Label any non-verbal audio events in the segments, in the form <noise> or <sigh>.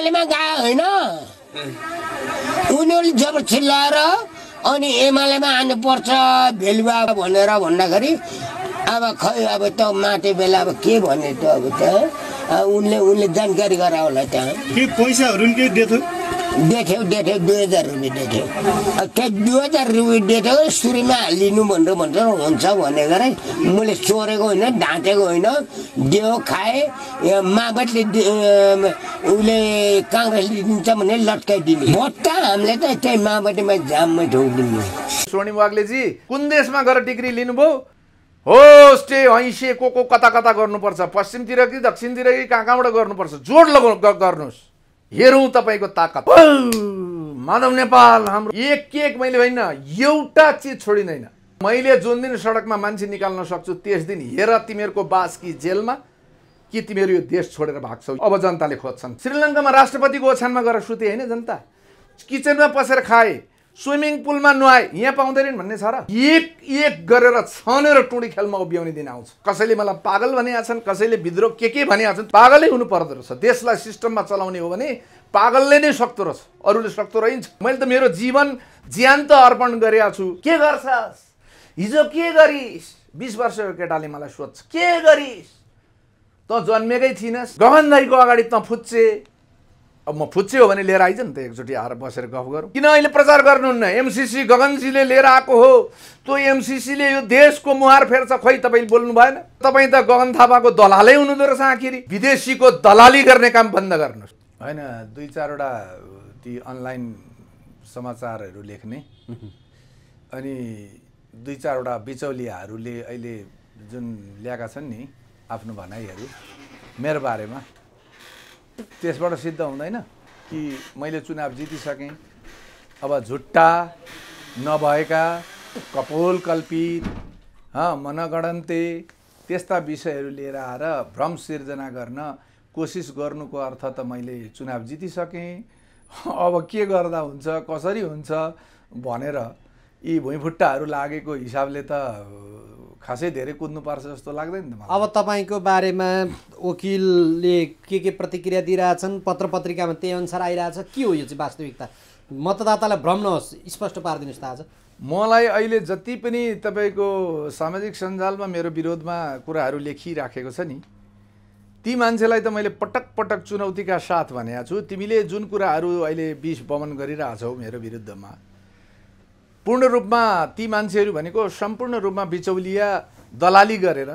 एमालेमा गयो होइन उनीहरूले जब चिल्लाएर अनि एमालेमा आउनुपर्छ भेलुवा भनेर भन्दाखेरि अब खै अब त माटे बेला अब के भन्ने त अब त उनले उनले जानकारी गरायो होला त्यहाँ के पैसाहरू देख्यौ देख्यौ दुई हजार रुपियाँ देख्यौ त्यो दुई हजार रुपियाँ देख्यौ सुरुमा हालिदिनु भनेर भन्छ हुन्छ भने गरेँ मैले चोरेको होइन ढाँटेको होइन दियो खाएँ मावतले उसले काङ्ग्रेसले दिन्छ भने लट्काइदिने त हामीले त त्यही मावटीमा जाममै ढोकिदिनु स्वर्णिम वाग्लेजी कुन देशमा गएर डिग्री लिनुभयो हो स्टे हैसे को को कता कता गर्नुपर्छ पश्चिमतिर कि दक्षिणतिर कि कहाँ कहाँबाट गर्नुपर्छ जोड लगाउनु गर्नुहोस् हेरौँ तपाईँको ताकत माधव नेपाल हाम्रो एक एक मैले होइन एउटा चिज छोडिँदैन मैले जुन दिन सडकमा मान्छे निकाल्न सक्छु त्यस दिन हेर तिमीहरूको बास कि जेलमा कि तिमीहरू यो देश छोडेर भाग्छौ अब जनताले खोज्छन् श्रीलङ्कामा राष्ट्रपतिको ओछ्यानमा गएर सुते होइन जनता किचनमा पसेर खाए स्विमिङ पुलमा नुहाए यहाँ पाउँदैनन् भन्ने छ र एक एक गरेर छनेर टुँडी खेलमा उभ्याउने दिन आउँछ कसैले मलाई पागल भनेका छन् कसैले विद्रोह के के भनेका छन् पागलै हुनु पर्दो रहेछ देशलाई सिस्टममा चलाउने हो भने पागलले नै सक्दो रहेछ अरूले सक्दो रहन्छ मैले त मेरो जीवन ज्यान त अर्पण गरेका छु के गर्छस् हिजो के गरिस् बिस वर्षको केटाले मलाई सोध्छ के गरिस् तँ जन्मेकै थिइनस् गहनदाईको अगाडि तँ फुच्चे अब म फुच्चे हो भने लिएर आइज नि त एकचोटि आएर बसेर गफ गरौँ किन अहिले प्रचार गर्नुहुन्न एमसिसी गगनजीले लिएर आएको हो त्यो एमसिसीले यो देशको मुहार फेर्छ खोइ तपाईँले बोल्नु भएन तपाईँ त गगन थापाको दलालै हुनुहुँदो रहेछ आखिरी विदेशीको दलाली गर्ने काम बन्द गर्नुहोस् होइन दुई चारवटा ती अनलाइन समाचारहरू लेख्ने अनि दुई चारवटा बिचौलियाहरूले अहिले जुन ल्याएका छन् नि आफ्नो भनाइहरू मेरो बारेमा त्यसबाट सिद्ध हुँदैन कि मैले चुनाव जितिसकेँ अब झुट्टा नभएका कपोल कल्पित मनगणन्ते त्यस्ता विषयहरू लिएर आएर भ्रम सिर्जना गर्न कोसिस गर्नुको अर्थ त मैले चुनाव जितिसकेँ अब के गर्दा हुन्छ कसरी हुन्छ भनेर यी भुइँफुट्टाहरू लागेको हिसाबले त खासै धेरै कुद्नु कुद्नुपर्छ जस्तो लाग्दैन नि अब तपाईँको बारेमा वकिलले के के प्रतिक्रिया दिइरहेछन् पत्र पत्रिकामा त्यही अनुसार आइरहेछ के हो यो चाहिँ वास्तविकता मतदातालाई भ्रम नहोस् स्पष्ट पारिदिनुहोस् त आज मलाई अहिले जति पनि तपाईँको सामाजिक सञ्जालमा मेरो विरोधमा कुराहरू लेखिराखेको छ नि ती मान्छेलाई त मैले पटक पटक चुनौतीका साथ भनेको छु तिमीले जुन कुराहरू अहिले बिस बमन गरिरहेछौ मेरो विरुद्धमा पूर्ण रूपमा ती मान्छेहरू भनेको सम्पूर्ण रूपमा बिचौलिया दलाली गरेर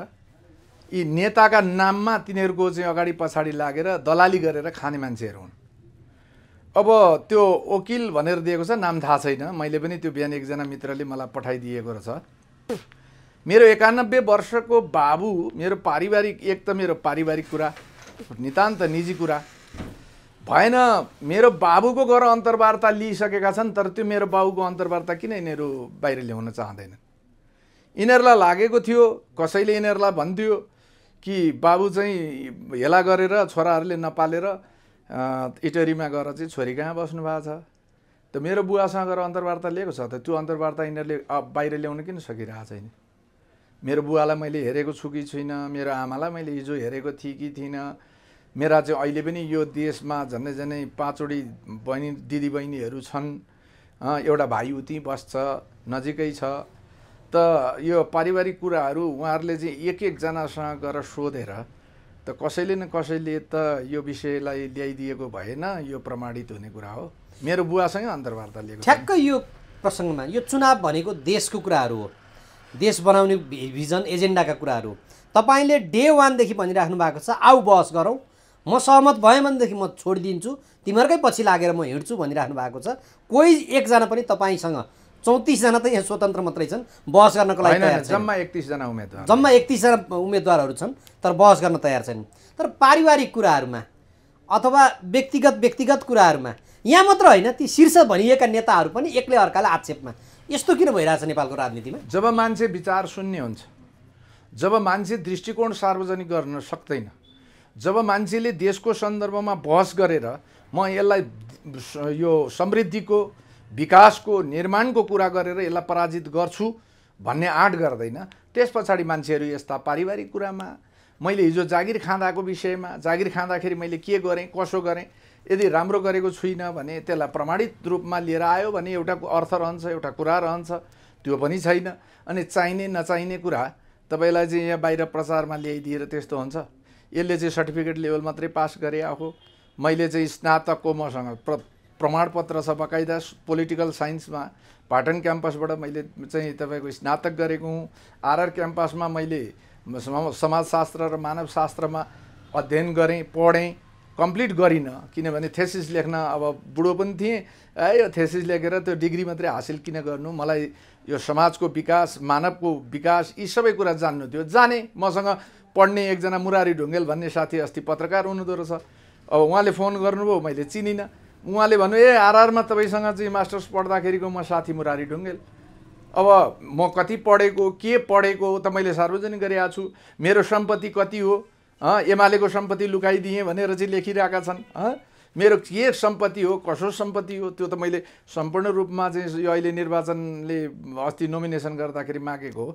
यी नेताका नाममा तिनीहरूको चाहिँ अगाडि पछाडि लागेर दलाली गरेर खाने मान्छेहरू हुन् अब त्यो वकिल भनेर दिएको छ नाम थाहा छैन मैले पनि त्यो बिहान एकजना मित्रले मलाई पठाइदिएको रहेछ मेरो एकानब्बे वर्षको बाबु मेरो पारिवारिक एक त मेरो पारिवारिक कुरा नितान्त निजी कुरा भएन मेरो बाबुको गएर अन्तर्वार्ता लिइसकेका छन् तर त्यो मेरो बाबुको अन्तर्वार्ता किन यिनीहरू बाहिर ल्याउन चाहँदैनन् यिनीहरूलाई लागेको थियो कसैले यिनीहरूलाई भन्थ्यो कि बाबु चाहिँ हेला गरेर छोराहरूले नपालेर इटरीमा गएर चाहिँ छोरी कहाँ बस्नु भएको छ त मेरो बुवासँग गएर अन्तर्वार्ता लिएको छ त त्यो अन्तर्वार्ता यिनीहरूले बाहिर ल्याउन किन सकिरहेको छैन मेरो बुवालाई मैले हेरेको छु कि छुइनँ मेरो आमालाई मैले हिजो हेरेको थिएँ कि थिइनँ मेरा चाहिँ अहिले पनि यो देशमा झन्डै झन्डै पाँचवटी बहिनी दिदीबहिनीहरू छन् एउटा भाइ उति बस्छ नजिकै छ त यो पारिवारिक कुराहरू उहाँहरूले चाहिँ एक एकजनासँग गएर सोधेर त कसैले न कसैले त यो विषयलाई ल्याइदिएको भएन यो प्रमाणित हुने कुरा हो मेरो बुवासँगै अन्तर्वार्ता लिएको ठ्याक्कै यो प्रसङ्गमा यो चुनाव भनेको देशको कुराहरू हो देश बनाउने भिजन एजेन्डाका कुराहरू तपाईँले डे वानदेखि भनिराख्नु भएको छ आऊ बहस गरौँ म सहमत भएँ भनेदेखि म छोडिदिन्छु तिमीहरूकै पछि लागेर म हिँड्छु भनिराख्नु भएको छ कोही एकजना पनि तपाईँसँग चौतिसजना त यहाँ स्वतन्त्र मात्रै छन् बहस गर्नको लागि तयार जम्मा एकतिसजना उम्मेदवार जम्मा एकतिसजना उम्मेदवारहरू छन् तर बहस गर्न तयार छैनन् तर पारिवारिक कुराहरूमा अथवा व्यक्तिगत व्यक्तिगत कुराहरूमा यहाँ मात्र होइन ती शीर्ष भनिएका नेताहरू पनि एक्लै अर्काले आक्षेपमा यस्तो किन भइरहेछ नेपालको राजनीतिमा जब मान्छे विचार सुन्ने हुन्छ जब मान्छे दृष्टिकोण सार्वजनिक गर्न सक्दैन जब मान्छेले देशको सन्दर्भमा बहस गरेर म यसलाई यो समृद्धिको विकासको निर्माणको कुरा गरेर यसलाई पराजित गर्छु भन्ने आँट गर्दैन त्यस पछाडि मान्छेहरू यस्ता पारिवारिक कुरामा मैले हिजो जागिर खाँदाको विषयमा जागिर खाँदाखेरि मैले के गरेँ कसो गरेँ यदि राम्रो गरेको छुइनँ भने त्यसलाई प्रमाणित रूपमा लिएर आयो भने एउटा अर्थ रहन्छ एउटा कुरा रहन्छ त्यो पनि छैन अनि चाहिने नचाहिने कुरा तपाईँलाई चाहिँ यहाँ बाहिर प्रचारमा ल्याइदिएर त्यस्तो हुन्छ यसले चाहिँ सर्टिफिकेट लेभल मात्रै पास गरे हो मैले चाहिँ स्नातकको मसँग प्र प्रमाणपत्र छ बकाइदा पोलिटिकल साइन्समा पाटन क्याम्पसबाट मैले चाहिँ तपाईँको स्नातक गरेको हुँ आरआर क्याम्पसमा मैले समाजशास्त्र र मानवशास्त्रमा अध्ययन गरेँ पढेँ कम्प्लिट गरिनँ किनभने थेसिस लेख्न अब बुढो पनि थिएँ है यो थेसिस लेखेर त्यो डिग्री मात्रै हासिल किन गर्नु मलाई यो समाजको विकास मानवको विकास यी सबै कुरा जान्नु थियो जाने मसँग पढ्ने एकजना मुरारी ढुङ्गेल भन्ने साथी अस्ति पत्रकार हुनुहुँदो रहेछ अब उहाँले फोन गर्नुभयो मैले चिनिनँ उहाँले भन्नु ए आरआरमा तपाईँसँग चाहिँ मास्टर्स पढ्दाखेरिको म साथी मुरारी ढुङ्गेल अब म कति पढेको के पढेको त मैले सार्वजनिक गरिरहेको छु मेरो सम्पत्ति कति हो एमालेको सम्पत्ति लुकाइदिएँ भनेर चाहिँ लेखिरहेका छन् मेरो के सम्पत्ति हो कसो सम्पत्ति हो त्यो त मैले सम्पूर्ण रूपमा चाहिँ यो अहिले निर्वाचनले अस्ति नोमिनेसन गर्दाखेरि मागेको हो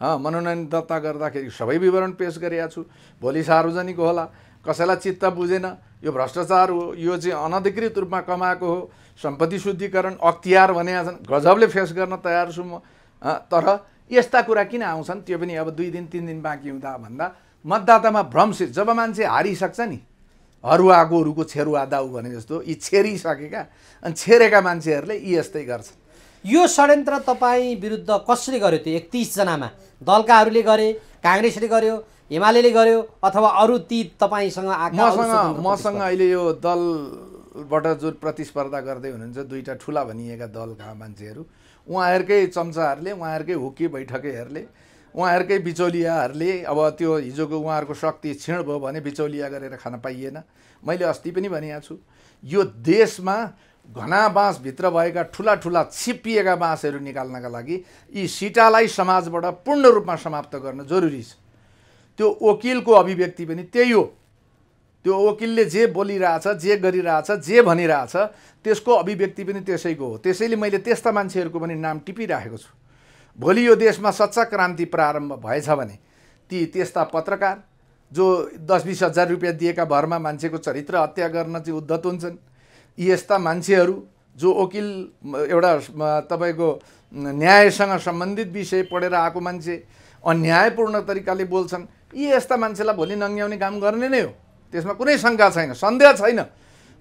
मनोनयन दर्ता गर्दाखेरि सबै विवरण पेस गरेका छु भोलि सार्वजनिक होला कसैलाई चित्त बुझेन यो भ्रष्टाचार हो यो चाहिँ अनधिकृत रूपमा कमाएको हो सम्पत्ति शुद्धिकरण अख्तियार भने छन् गजबले फेस गर्न तयार छु म तर यस्ता कुरा किन आउँछन् त्यो पनि अब दुई दिन तिन दिन बाँकी हुँदा भन्दा मतदातामा भ्रमसित जब मान्छे हारिसक्छ नि हरुवा गोरुको छेरुवा दाउ भने जस्तो यी छेरिसकेका अनि छेरेका मान्छेहरूले यी यस्तै गर्छन् यो षड्यन्त्र तपाईँ विरुद्ध कसले गर्यो त्यो एकतिसजनामा दलकाहरूले गरे काङ्ग्रेसले गर्यो हिमालयले गर्यो अथवा अरू ती तपाईँसँग मसँग मसँग अहिले यो दलबाट जुन प्रतिस्पर्धा गर्दै हुनुहुन्छ दुईवटा ठुला भनिएका दलका मान्छेहरू उहाँहरूकै चम्चाहरूले उहाँहरूकै हुके बैठकेहरूले उहाँहरूकै बिचौलियाहरूले अब त्यो हिजोको उहाँहरूको शक्ति क्षीण भयो भने बिचौलिया गरेर खान पाइएन मैले अस्ति पनि भनिहाल्छु यो देशमा घना बाँसभित्र भएका ठुला ठुला छिप्पिएका बाँसहरू निकाल्नका लागि यी सिटालाई समाजबाट पूर्ण रूपमा समाप्त गर्न जरुरी छ त्यो वकिलको अभिव्यक्ति पनि त्यही हो त्यो वकिलले जे बोलिरहेछ जे गरिरहेछ जे भनिरहेछ त्यसको अभिव्यक्ति पनि त्यसैको हो त्यसैले मैले त्यस्ता मान्छेहरूको पनि नाम टिपिराखेको छु भोलि यो देशमा सच्चा क्रान्ति प्रारम्भ भएछ भने ती त्यस्ता पत्रकार जो दस बिस हजार रुपियाँ दिएका भरमा मान्छेको चरित्र हत्या गर्न चाहिँ उद्धत हुन्छन् यी यस्ता मान्छेहरू जो वकिल एउटा तपाईँको न्यायसँग सम्बन्धित विषय पढेर आएको मान्छे अन्यायपूर्ण तरिकाले बोल्छन् यी यस्ता मान्छेलाई भोलि नङ्ग्याउने काम गर्ने नै हो त्यसमा कुनै शङ्का छैन सन्देह छैन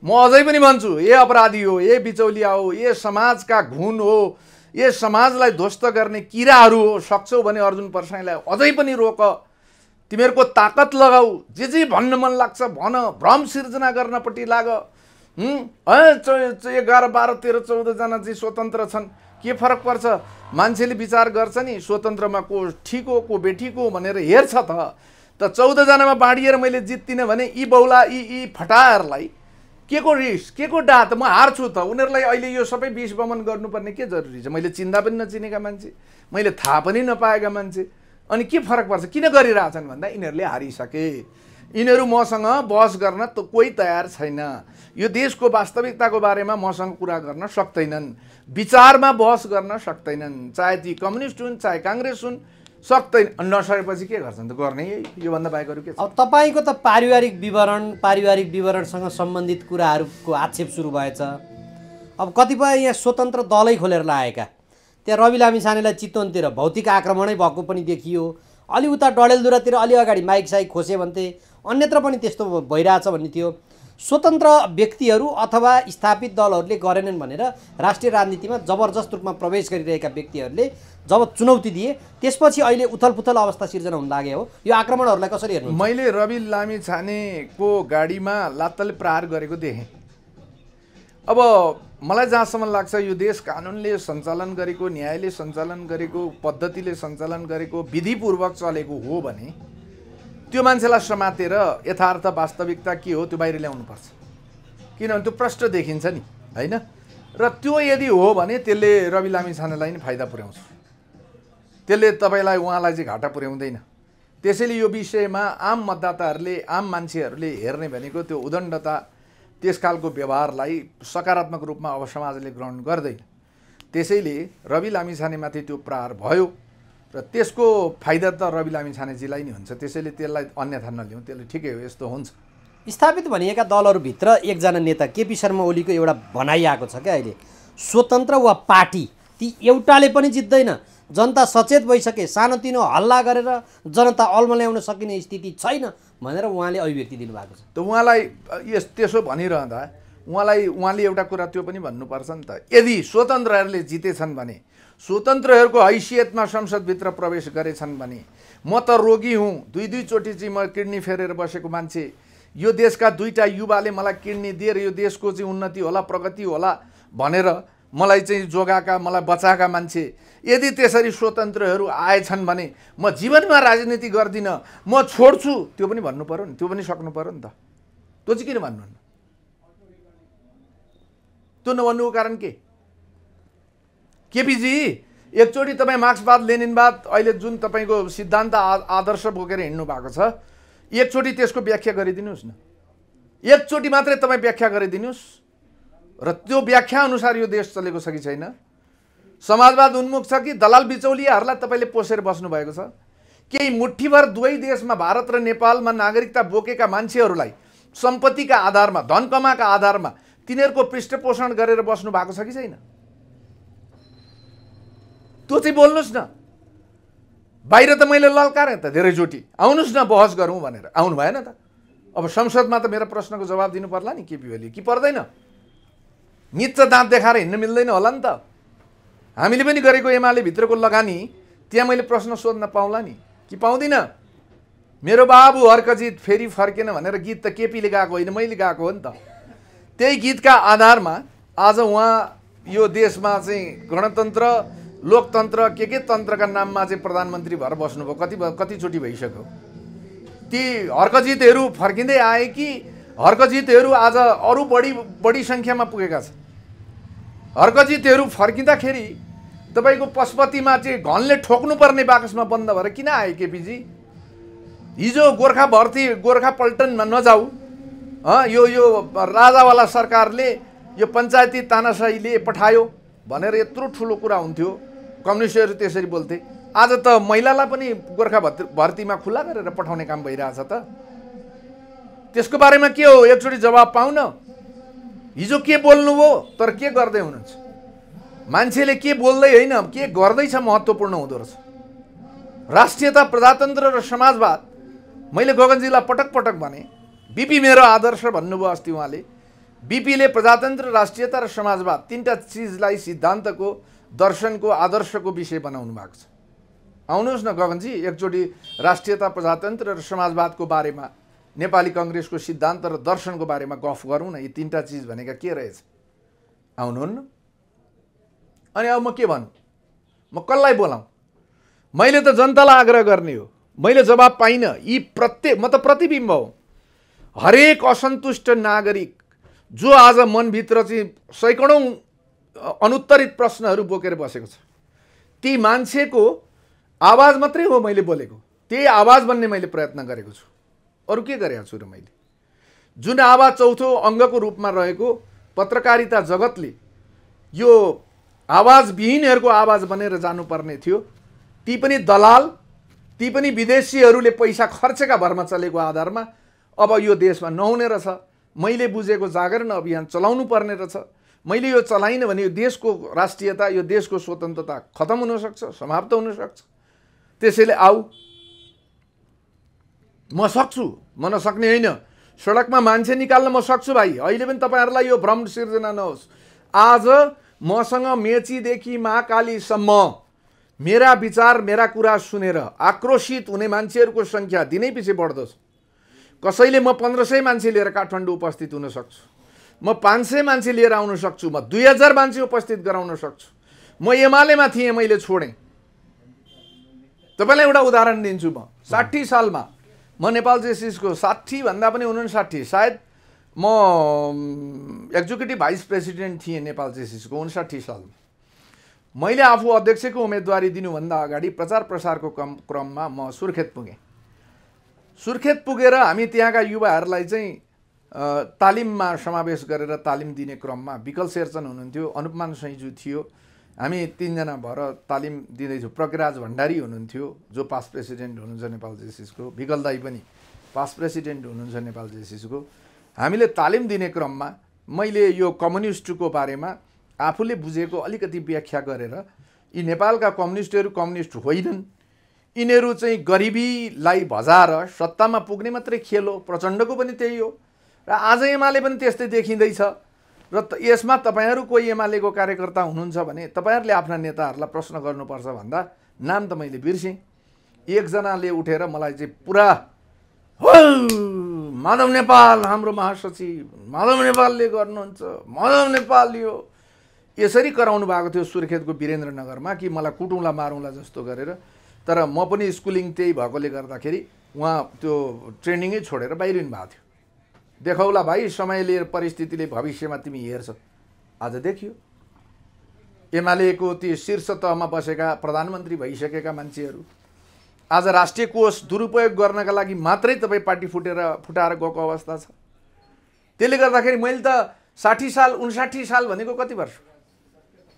म अझै पनि भन्छु ए अपराधी हो ए बिचौलिया हो ए समाजका घुन हो ए समाजलाई ध्वस्त गर्ने किराहरू हो सक्छौ भने अर्जुन पर्साईलाई अझै पनि रोक तिमीहरूको ताकत लगाऊ जे जे भन्न मन लाग्छ भन भ्रम सिर्जना गर्नपट्टि लाग एघार बाह्र तेह्र चौधजना चाहिँ स्वतन्त्र छन् के फरक पर्छ मान्छेले विचार गर्छ नि स्वतन्त्रमा को ठिक हो को बेठिक हो भनेर हेर्छ त त चौधजनामा बाँडिएर मैले जित्दिनँ भने यी बौला यी यी फटाहरूलाई के को रिस के को डा म हार्छु त उनीहरूलाई अहिले यो सबै विष बमन गर्नुपर्ने के जरुरी छ मैले चिन्दा पनि नचिनेका मान्छे मैले थाहा पनि नपाएका मान्छे अनि के फरक पर्छ किन गरिरहेछन् भन्दा यिनीहरूले हारिसके यिनीहरू मसँग बहस गर्न त कोही तयार छैन यो देशको वास्तविकताको बारेमा मसँग कुरा गर्न सक्दैनन् विचारमा बहस गर्न सक्दैनन् चाहे ती कम्युनिस्ट हुन् चाहे काङ्ग्रेस हुन् सक्दैन नसकेपछि के गर्छन् त गर्ने योभन्दा बाहेक अरू के अब तपाईँको त पारिवारिक विवरण पारिवारिक विवरणसँग सम्बन्धित कुराहरूको आक्षेप सुरु भएछ अब कतिपय यहाँ स्वतन्त्र दलै खोलेर लागेका त्यहाँ रवि लामिछानेलाई चितवनतिर भौतिक आक्रमणै भएको पनि देखियो अलि उता डडेलधुरातिर अलि अगाडि माइक साइक खोसे भन्थे अन्यत्र पनि त्यस्तो भइरहेछ भन्ने थियो स्वतन्त्र व्यक्तिहरू अथवा स्थापित दलहरूले गरेनन् भनेर राष्ट्रिय राजनीतिमा जबरजस्त रूपमा प्रवेश गरिरहेका व्यक्तिहरूले जब चुनौती दिए त्यसपछि अहिले उथलपुथल अवस्था सिर्जना हुन लाग्यो हो यो आक्रमणहरूलाई कसरी हेर्नु मैले रवि लामी छानेको गाडीमा लात्तले प्रहार गरेको देखेँ अब मलाई जहाँसम्म लाग्छ यो देश कानुनले सञ्चालन गरेको न्यायले सञ्चालन गरेको पद्धतिले सञ्चालन गरेको विधिपूर्वक चलेको हो भने त्यो मान्छेलाई समातेर यथार्थ वास्तविकता के हो त्यो बाहिर ल्याउनु पर्छ किनभने त्यो प्रष्ट देखिन्छ नि होइन र त्यो यदि हो भने त्यसले रवि लामी छानेलाई नै फाइदा पुर्याउँछ त्यसले तपाईँलाई उहाँलाई चाहिँ घाटा पुर्याउँदैन त्यसैले यो विषयमा आम मतदाताहरूले आम मान्छेहरूले हेर्ने भनेको त्यो उदण्डता त्यस खालको व्यवहारलाई सकारात्मक रूपमा अब समाजले ग्रहण गर्दैन त्यसैले रवि लामिछानेमाथि त्यो प्रहार भयो र त्यसको फाइदा त रवि लामी छानेजीलाई नै हुन्छ त्यसैले त्यसलाई अन्यथा नलिउँ त्यसले ठिकै हो यस्तो हुन्छ स्थापित भनिएका दलहरूभित्र एकजना नेता केपी शर्मा ओलीको एउटा भनाइ आएको छ क्या अहिले स्वतन्त्र वा पार्टी ती एउटाले पनि जित्दैन जनता सचेत भइसके सानोतिनो हल्ला गरेर जनता अल्मल्याउन सकिने स्थिति छैन भनेर उहाँले अभिव्यक्ति दिनुभएको छ त उहाँलाई यस त्यसो भनिरहँदा उहाँलाई उहाँले एउटा कुरा त्यो पनि भन्नुपर्छ नि त यदि स्वतन्त्रहरूले जितेछन् भने स्वतन्त्रहरूको हैसियतमा संसदभित्र प्रवेश गरेछन् भने म त रोगी हुँ दुई दुईचोटि चाहिँ म किडनी फेरेर बसेको मान्छे यो देशका दुईवटा युवाले मलाई किडनी दिएर यो देशको चाहिँ उन्नति होला प्रगति होला भनेर मलाई चाहिँ जोगाएका मलाई बचाएका मान्छे यदि त्यसरी स्वतन्त्रहरू आएछन् भने म जीवनमा राजनीति गर्दिनँ म छोड्छु त्यो पनि भन्नु पऱ्यो नि त्यो पनि सक्नु पऱ्यो नि त त्यो चाहिँ किन भन्नुहुन्न त्यो नभन्नुको कारण के केपिजी एकचोटि तपाईँ मार्क्सवाद लेनिनवाद अहिले जुन तपाईँको सिद्धान्त आ आदर्श बोकेर हिँड्नु भएको छ एकचोटि त्यसको व्याख्या गरिदिनुहोस् न एकचोटि मात्रै तपाईँ व्याख्या गरिदिनुहोस् र त्यो व्याख्या अनुसार यो देश चलेको छ कि छैन समाजवाद उन्मुख छ कि दलाल बिचौलियाहरूलाई तपाईँले पोसेर बस्नुभएको छ केही मुठीभर दुवै देशमा भारत र नेपालमा नागरिकता बोकेका मान्छेहरूलाई सम्पत्तिका आधारमा धन कमाका आधारमा तिनीहरूको पृष्ठपोषण गरेर बस्नु भएको छ कि छैन त्यो चाहिँ बोल्नुहोस् न बाहिर त मैले ललकारेँ त धेरैचोटि आउनुहोस् न बहस गरौँ भनेर आउनु भएन त अब संसदमा त मेरो प्रश्नको जवाब दिनु पर्ला नि केपी ओली कि पर्दैन निच्च दाँत देखाएर हिँड्न मिल्दैन होला नि त हामीले पनि गरेको एमाले भित्रको लगानी त्यहाँ मैले प्रश्न सोध्न पाउँला नि कि पाउँदिनँ मेरो बाबु हर्कजित फेरि फर्केन भनेर गीत त केपीले गाएको होइन मैले गाएको हो नि त त्यही गीतका आधारमा आज उहाँ यो देशमा चाहिँ गणतन्त्र लोकतन्त्र के के तन्त्रका नाममा चाहिँ प्रधानमन्त्री भएर बस्नुभयो कति कतिचोटि भइसक्यो ती हर्कजितहरू फर्किँदै आए कि हर्कजितहरू आज अरू बढी बढी सङ्ख्यामा पुगेका छन् हर्कजितहरू फर्किँदाखेरि तपाईँको पशुपतिमा चाहिँ घनले ठोक्नुपर्ने बाकसमा बन्द भएर किन आए केपिजी हिजो गोर्खा भर्ती गोर्खा पल्टनमा नजाऊ यो यो राजावाला सरकारले यो पञ्चायती तानासाईले पठायो भनेर यत्रो ठुलो कुरा हुन्थ्यो कम्युनिस्टहरू त्यसरी बोल्थे आज त महिलालाई पनि गोर्खा भर्ती भर्तीमा खुल्ला गरेर पठाउने काम भइरहेछ त त्यसको बारेमा के हो एकचोटि जवाब पाउन हिजो के बोल्नुभयो तर के गर्दै हुनुहुन्छ मान्छेले के बोल्दै होइन के गर्दैछ महत्त्वपूर्ण हुँदो रहेछ राष्ट्रियता प्रजातन्त्र र समाजवाद मैले गगनजीलाई पटक पटक भने बिपी मेरो आदर्श भन्नुभयो अस्ति उहाँले बिपीले प्रजातन्त्र राष्ट्रियता र समाजवाद तिनवटा चिजलाई सिद्धान्तको दर्शनको आदर्शको विषय बनाउनु भएको छ आउनुहोस् न गगनजी एकचोटि राष्ट्रियता प्रजातन्त्र र समाजवादको बारेमा नेपाली कङ्ग्रेसको सिद्धान्त र दर्शनको बारेमा गफ गरौँ न यी तिनवटा चिज भनेका के रहेछ आउनुहुन्न अनि अब म के भनौँ म कसलाई बोलाउँ मैले त जनतालाई आग्रह गर्ने हो मैले जवाब पाइनँ यी प्रत्येक म त प्रतिबिम्ब हो हरेक असन्तुष्ट नागरिक जो आज मनभित्र चाहिँ सैकडौँ अनुत्तरित प्रश्नहरू बोकेर बसेको छ ती मान्छेको आवाज मात्रै हो मैले बोलेको त्यही आवाज बन्ने मैले प्रयत्न गरेको छु अरू के गरेको छु र मैले जुन आवाज चौथो अङ्गको रूपमा रहेको पत्रकारिता जगतले यो आवाजविहीनहरूको आवाज बनेर जानुपर्ने थियो ती पनि दलाल ती पनि विदेशीहरूले पैसा खर्चेका भरमा चलेको आधारमा अब यो देशमा नहुने रहेछ मैले बुझेको जागरण अभियान चलाउनु पर्ने रहेछ मैले यो चलाइनँ भने यो देशको राष्ट्रियता यो देशको स्वतन्त्रता खतम हुनसक्छ समाप्त हुनसक्छ त्यसैले आऊ म सक्छु म नसक्ने होइन सडकमा मान्छे निकाल्न म सक्छु भाइ अहिले पनि तपाईँहरूलाई यो भ्रम सिर्जना नहोस् आज मसँग मेचीदेखि महाकालीसम्म मेरा विचार मेरा कुरा सुनेर आक्रोशित हुने मान्छेहरूको सङ्ख्या दिनै पछि बढ्दछ कसैले म पन्ध्र सय मान्छे लिएर काठमाडौँ उपस्थित हुनसक्छु म पाँच सय मान्छे लिएर आउन सक्छु म दुई हजार मान्छे उपस्थित गराउन सक्छु म एमालेमा थिएँ मैले छोडेँ तपाईँलाई एउटा उदाहरण दिन्छु म साठी सालमा म नेपाल जेसिसको साठीभन्दा पनि उन्साठी सायद म एक्जिक्युटिभ भाइस प्रेसिडेन्ट थिएँ नेपाल जेसिसको उन्साठी सालमा मैले आफू अध्यक्षको उम्मेदवारी दिनुभन्दा अगाडि प्रचार प्रसारको क्रम क्रममा म सुर्खेत पुगेँ सुर्खेत पुगेर हामी त्यहाँका युवाहरूलाई चाहिँ तालिममा समावेश गरेर तालिम दिने क्रममा विकल शेरचन हुनुहुन्थ्यो अनुपमान सैजु थियो हामी तिनजना भएर तालिम दिँदैछौँ प्रकराज भण्डारी हुनुहुन्थ्यो जो पास्ट प्रेसिडेन्ट हुनुहुन्छ नेपाल जेसिसको विकल दाई पनि पास्ट प्रेसिडेन्ट हुनुहुन्छ नेपाल जेसिसको हामीले तालिम दिने क्रममा मैले यो कम्युनिस्टको बारेमा आफूले बुझेको अलिकति व्याख्या गरेर यी नेपालका कम्युनिस्टहरू कम्युनिस्ट होइनन् यिनीहरू चाहिँ गरिबीलाई भजाएर सत्तामा पुग्ने मात्रै खेल हो प्रचण्डको पनि त्यही हो र आज एमाले पनि त्यस्तै देखिँदैछ र यसमा तपाईँहरू कोही एमालेको कार्यकर्ता हुनुहुन्छ भने तपाईँहरूले आफ्ना नेताहरूलाई प्रश्न गर्नुपर्छ भन्दा नाम त मैले बिर्सेँ एकजनाले उठेर मलाई चाहिँ पुरा हो माधव नेपाल हाम्रो महासचिव माधव नेपालले गर्नुहुन्छ माधव नेपाल यो यसरी कराउनु भएको थियो सुर्खेतको वीरेन्द्रनगरमा कि मलाई कुटौँला मारौँला जस्तो गरेर तर म पनि स्कुलिङ त्यही भएकोले गर्दाखेरि उहाँ त्यो ट्रेनिङै छोडेर बाहिरिनु भएको थियो देखाउला भाइ समयले परिस्थितिले भविष्यमा तिमी हेर्छ आज देखियो एमालेको ती शीर्ष तहमा बसेका प्रधानमन्त्री भइसकेका मान्छेहरू आज राष्ट्रिय कोष दुरुपयोग गर्नका लागि मात्रै तपाईँ पार्टी फुटेर फुटाएर गएको अवस्था छ त्यसले गर्दाखेरि मैले त साठी साल उन्साठी साल भनेको कति वर्ष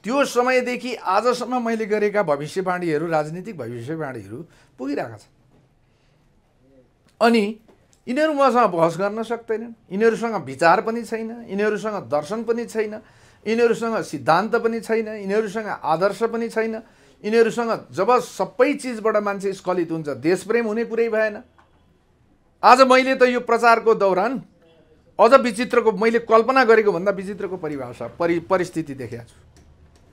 त्यो समयदेखि आजसम्म मैले गरेका भविष्यवाणीहरू राजनीतिक भविष्यवाणीहरू पुगिरहेका छन् अनि यिनीहरू मसँग बहस गर्न सक्दैनन् यिनीहरूसँग विचार पनि छैन यिनीहरूसँग दर्शन पनि छैन यिनीहरूसँग सिद्धान्त पनि छैन यिनीहरूसँग आदर्श पनि छैन यिनीहरूसँग जब सबै चिजबाट मान्छे स्खलित हुन्छ देशप्रेम हुने कुरै भएन आज मैले त यो प्रचारको दौरान अझ विचित्रको मैले कल्पना गरेको भन्दा विचित्रको परिभाषा परि परिस्थिति देखेको छु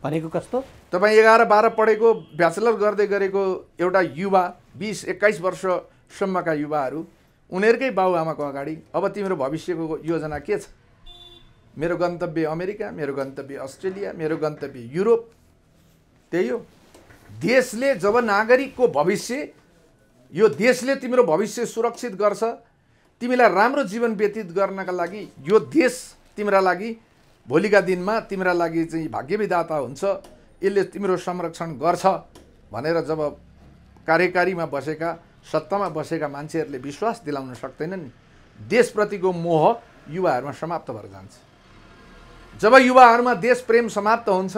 भनेको कस्तो तपाईँ एघार बाह्र पढेको ब्याचलर गर्दै गरेको एउटा युवा बिस एक्काइस वर्षसम्मका युवाहरू उनीहरूकै बाबुआमाको अगाडि अब तिम्रो भविष्यको योजना के छ मेरो गन्तव्य अमेरिका मेरो गन्तव्य अस्ट्रेलिया मेरो गन्तव्य युरोप त्यही हो देशले जब नागरिकको भविष्य यो देशले तिम्रो भविष्य सुरक्षित गर्छ तिमीलाई राम्रो जीवन व्यतीत गर्नका लागि यो देश तिम्रा लागि भोलिका दिनमा तिम्रा लागि चाहिँ भाग्यविदाता हुन्छ यसले तिम्रो संरक्षण गर्छ भनेर जब कार्यकारीमा बसेका सत्तामा बसेका मान्छेहरूले विश्वास दिलाउन सक्दैनन् देशप्रतिको मोह युवाहरूमा समाप्त भएर जान्छ जब युवाहरूमा देश प्रेम समाप्त हुन्छ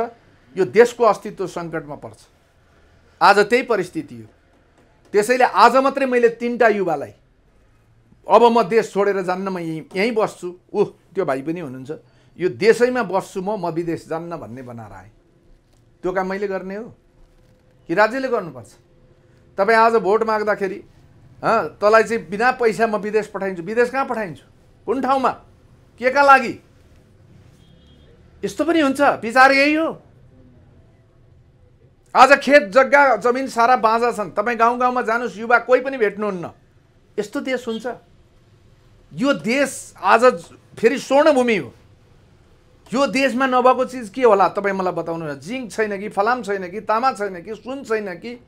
यो देशको अस्तित्व सङ्कटमा पर्छ आज त्यही परिस्थिति हो त्यसैले आज मात्रै मैले तिनवटा युवालाई अब म देश छोडेर जान्न म यहीँ यहीँ बस्छु उह त्यो भाइ पनि हुनुहुन्छ यो देशैमा बस्छु म म विदेश जान्न भन्ने बनाएर आएँ त्यो काम मैले गर्ने हो कि राज्यले गर्नुपर्छ तपाईँ आज भोट माग्दाखेरि तँलाई चाहिँ बिना पैसा म विदेश पठाइन्छु विदेश कहाँ पठाइन्छु कुन ठाउँमा के का लागि यस्तो पनि हुन्छ विचार यही हो आज खेत जग्गा जमिन सारा बाँझा छन् तपाईँ गाउँ गाउँमा जानुहोस् युवा कोही पनि भेट्नुहुन्न यस्तो देश हुन्छ यो देश आज फेरि स्वर्णभूमि हो यो देशमा नभएको चिज के होला तपाईँ मलाई बताउनु जिङ्क छैन कि फलाम छैन कि तामा छैन कि सुन छैन कि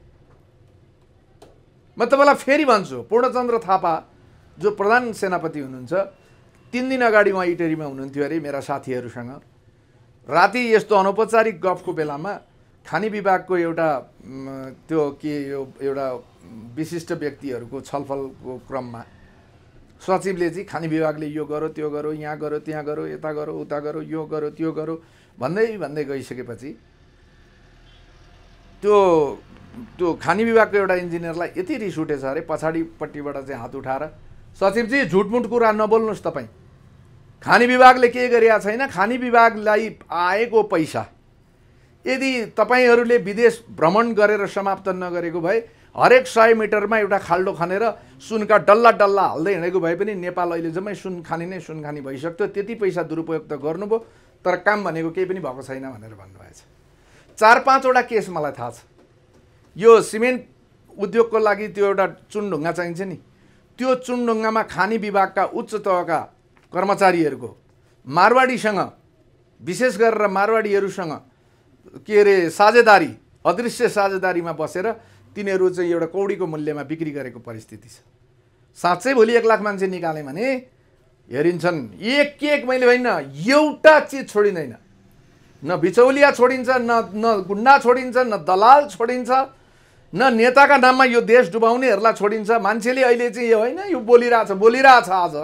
म तपाईँलाई फेरि भन्छु पूर्णचन्द्र थापा जो प्रधान सेनापति हुनुहुन्छ तिन दिन अगाडि उहाँ इटेरीमा हुनुहुन्थ्यो अरे मेरा साथीहरूसँग राति यस्तो अनौपचारिक गफको बेलामा खानी विभागको एउटा त्यो के यो एउटा विशिष्ट व्यक्तिहरूको छलफलको क्रममा सचिवले चाहिँ खानी विभागले यो गरो त्यो गरो यहाँ गरो त्यहाँ गरो यता गरो उता गरो यो गरो त्यो गरो भन्दै भन्दै गइसकेपछि त्यो त्यो खानी विभागको एउटा इन्जिनियरलाई यति रिस उठेछ अरे पछाडिपट्टिबाट चाहिँ हात उठाएर सचिवजी झुटमुट कुरा नबोल्नुहोस् तपाईँ खानी विभागले के गरेका छैन खानी विभागलाई आएको पैसा यदि तपाईँहरूले विदेश भ्रमण गरेर समाप्त नगरेको भए हरेक सय मिटरमा एउटा खाल्डो खनेर सुनका डल्ला डल्ला हाल्दै हिँडेको भए पनि नेपाल अहिले जम्मै सुन खानी नै सुन खानी भइसक्थ्यो त्यति पैसा दुरुपयोग त गर्नुभयो तर काम भनेको केही पनि भएको छैन भनेर भन्नुभएछ चार पाँचवटा केस मलाई थाहा छ यो सिमेन्ट उद्योगको लागि त्यो एउटा चुनढुङ्गा चाहिन्छ नि त्यो चुनढुङ्गामा खानी विभागका उच्च तहका कर्मचारीहरूको मारवाडीसँग विशेष गरेर मारवाडीहरूसँग के अरे साझेदारी अदृश्य साझेदारीमा बसेर तिनीहरू चाहिँ एउटा कौडीको मूल्यमा बिक्री गरेको परिस्थिति छ साँच्चै भोलि एक लाख मान्छे निकालेँ भने हेरिन्छन् एक एक मैले होइन एउटा चिज छोडिँदैन न बिचौलिया छोडिन्छ न न गुन्डा छोडिन्छ न दलाल छोडिन्छ न नेताका नाममा यो देश डुबाउनेहरूलाई छोडिन्छ मान्छेले अहिले चाहिँ यो होइन यो बोलिरहेछ बोलिरहेछ आज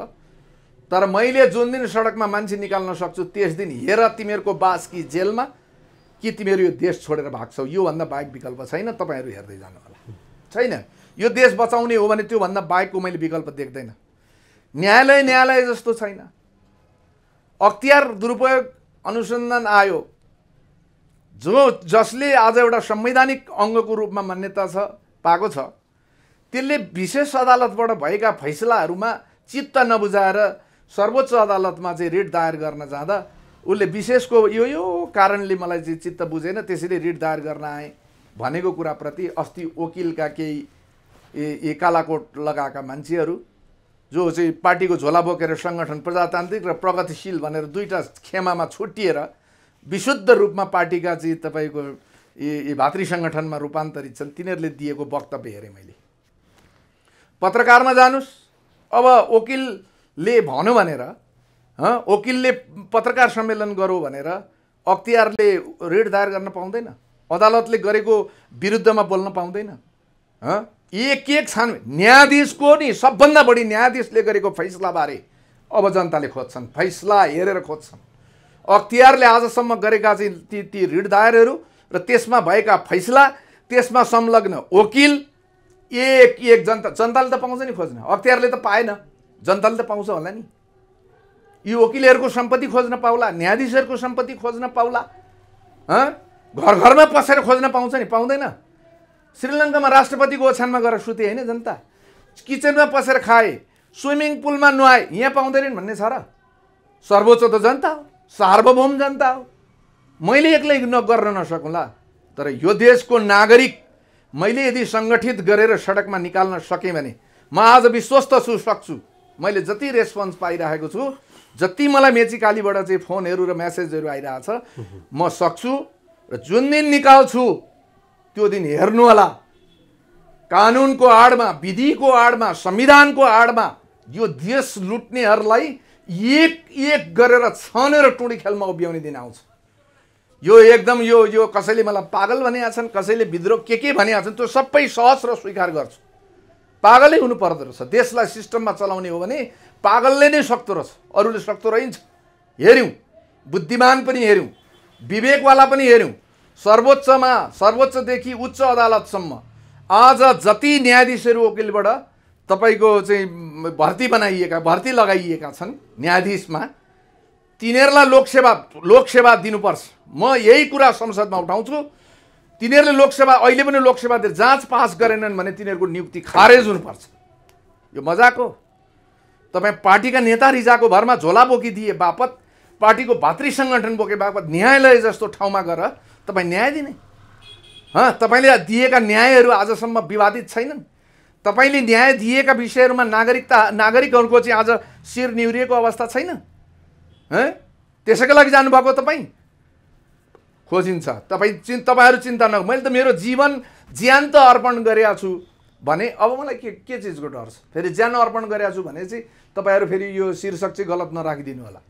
तर मैले जुन दिन सडकमा मान्छे निकाल्न सक्छु त्यस दिन हेर तिमीहरूको बास कि जेलमा कि तिमीहरू यो देश छोडेर भाग्छौ योभन्दा बाहेक विकल्प छैन तपाईँहरू हेर्दै जानु होला छैन यो देश बचाउने हो भने त्योभन्दा बाहेकको मैले विकल्प देख्दैन न्यायालय न्यायालय जस्तो छैन अख्तियार दुरुपयोग अनुसन्धान आयोग जो जसले आज एउटा संवैधानिक अङ्गको रूपमा मान्यता छ पाएको छ त्यसले विशेष अदालतबाट भएका फैसलाहरूमा चित्त नबुझाएर सर्वोच्च अदालतमा चाहिँ रिट दायर गर्न जाँदा उसले विशेषको यो यो कारणले मलाई चाहिँ चित्त बुझेन त्यसैले रिट दायर गर्न आएँ भनेको कुराप्रति अस्ति वकिलका केही ए कालाकोट लगाएका मान्छेहरू जो चाहिँ पार्टीको झोला बोकेर सङ्गठन प्रजातान्त्रिक र प्रगतिशील भनेर दुईवटा खेमामा छुट्टिएर विशुद्ध रूपमा पार्टीका चाहिँ तपाईँको यी भातृ सङ्गठनमा रूपान्तरित छन् तिनीहरूले दिएको वक्तव्य हेरेँ मैले पत्रकारमा जानुस् अब वकिलले भन्यो भनेर वकिलले पत्रकार सम्मेलन गरौँ भनेर अख्तियारले ऋण दायर गर्न पाउँदैन अदालतले गरेको विरुद्धमा बोल्न पाउँदैन एक एक छान न्यायाधीशको नि सबभन्दा बढी न्यायाधीशले गरेको फैसलाबारे अब जनताले खोज्छन् फैसला हेरेर खोज्छन् अख्तियारले आजसम्म गरेका चाहिँ ती ती ऋण दायरहरू र त्यसमा भएका फैसला त्यसमा संलग्न वकिल एक एक जनता जनताले त पाउँछ नि खोज्न अख्तियारले त पाएन जनताले त पाउँछ होला नि यी वकिलहरूको सम्पत्ति खोज्न पाउला न्यायाधीशहरूको सम्पत्ति खोज्न पाउला घर घरमा पसेर खोज्न पाउँछ नि पाउँदैन श्रीलङ्कामा राष्ट्रपतिको ओछानमा गएर सुते होइन जनता किचनमा पसेर खाए स्विमिङ पुलमा नुहाए यहाँ पाउँदैन भन्ने छ र सर्वोच्च त जनता हो सार्वभौम जनता हो मैले एक्लै नगर्न नसकौँला तर यो देशको नागरिक मैले यदि सङ्गठित गरेर सडकमा निकाल्न सकेँ भने म आज विश्वस्त छु सक्छु मैले जति रेस्पोन्स पाइरहेको छु जति मलाई मेचीकालीबाट चाहिँ फोनहरू र म्यासेजहरू आइरहेछ म सक्छु र जुन दिन निकाल्छु त्यो दिन हेर्नु होला कानुनको आडमा विधिको आडमा संविधानको आडमा यो देश लुट्नेहरूलाई एक एक गरेर छनेर टुँडी खेलमा उभ्याउने दिन आउँछ यो एकदम यो यो कसैले मलाई पागल भनेका छन् कसैले विद्रोह के के भनेका छन् त्यो सबै सहज र स्वीकार गर्छु पागलै हुनु पर्दो रहेछ देशलाई सिस्टममा चलाउने हो भने पागलले नै सक्दो रहेछ अरूले सक्दो रहन्छ हेऱ्यौँ बुद्धिमान पनि हेऱ्यौँ विवेकवाला पनि हेऱ्यौँ सर्वोच्चमा सर्वोच्चदेखि उच्च अदालतसम्म आज जति न्यायाधीशहरू वकिलबाट तपाईँको चाहिँ भर्ती बनाइएका भर्ती लगाइएका छन् न्यायाधीशमा तिनीहरूलाई लोकसेवा लोकसेवा दिनुपर्छ म यही कुरा संसदमा उठाउँछु तिनीहरूले लोकसेवा अहिले पनि लोकसेवा दिए जाँच पास गरेनन् भने तिनीहरूको नियुक्ति खारेज हुनुपर्छ यो मजाको तपाईँ पार्टीका नेता रिजाको भरमा झोला बोकिदिए बापत पार्टीको भातृ सङ्गठन बोके बापत न्यायालय जस्तो ठाउँमा गएर तपाईँ न्याय दिने हँ तपाईँले दिएका न्यायहरू आजसम्म विवादित छैनन् तपाईँले न्याय दिएका विषयहरूमा नागरिकता नागरिकहरूको चाहिँ आज शिर निहुरिएको अवस्था छैन है त्यसैको लागि जानुभएको तपाईँ खोजिन्छ तपाईँ चिन् तपाईँहरू चिन्ता न मैले त मेरो जीवन ज्यान त अर्पण गरेको छु भने अब मलाई के के चिजको डर छ फेरि ज्यान अर्पण गरेको छु भने चाहिँ तपाईँहरू फेरि यो शीर्षक चाहिँ गलत नराखिदिनु होला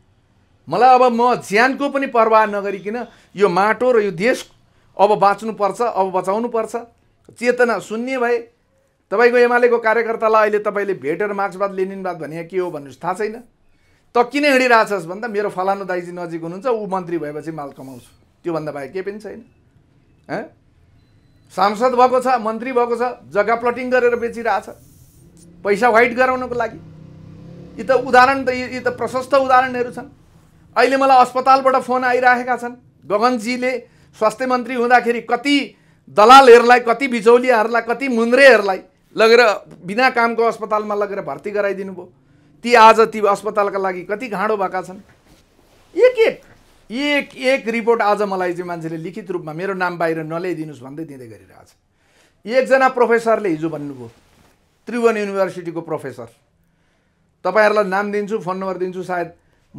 मलाई अब म ज्यानको पनि परवाह नगरिकन यो माटो र यो देश अब बाँच्नुपर्छ अब बचाउनुपर्छ चेतना शून्य भए तपाईँको एमालेको कार्यकर्तालाई अहिले तपाईँले भेटेर मार्क्सवाद लेनिनवाद भने के हो भन्नुहोस् थाहा छैन त किन हिँडिरहेछस् भन्दा मेरो फलानु दाइजी नजिक हुनुहुन्छ ऊ मन्त्री भएपछि माल कमाउँछु त्योभन्दा बाहेक केही पनि छैन सांसद भएको छ मन्त्री भएको छ जग्गा प्लटिङ गरेर बेचिरहेछ पैसा वाइट गराउनको लागि यी त उदाहरण त यी त प्रशस्त उदाहरणहरू छन् अहिले मलाई अस्पतालबाट फोन आइराखेका छन् गगनजीले स्वास्थ्य मन्त्री हुँदाखेरि कति दलालहरूलाई कति बिचौलियाहरूलाई कति मुन्द्रेहरूलाई लगेर बिना कामको अस्पतालमा लगेर भर्ती गराइदिनु भयो ती आज ती अस्पतालका लागि कति घाँडो भएका छन् एक एक एक एक रिपोर्ट आज मलाई चाहिँ मान्छेले लिखित रूपमा मेरो नाम बाहिर नल्याइदिनुहोस् भन्दै दिँदै गरिरहेछ एकजना प्रोफेसरले हिजो भन्नुभयो त्रिभुवन युनिभर्सिटीको प्रोफेसर तपाईँहरूलाई नाम दिन्छु फोन नम्बर दिन्छु सायद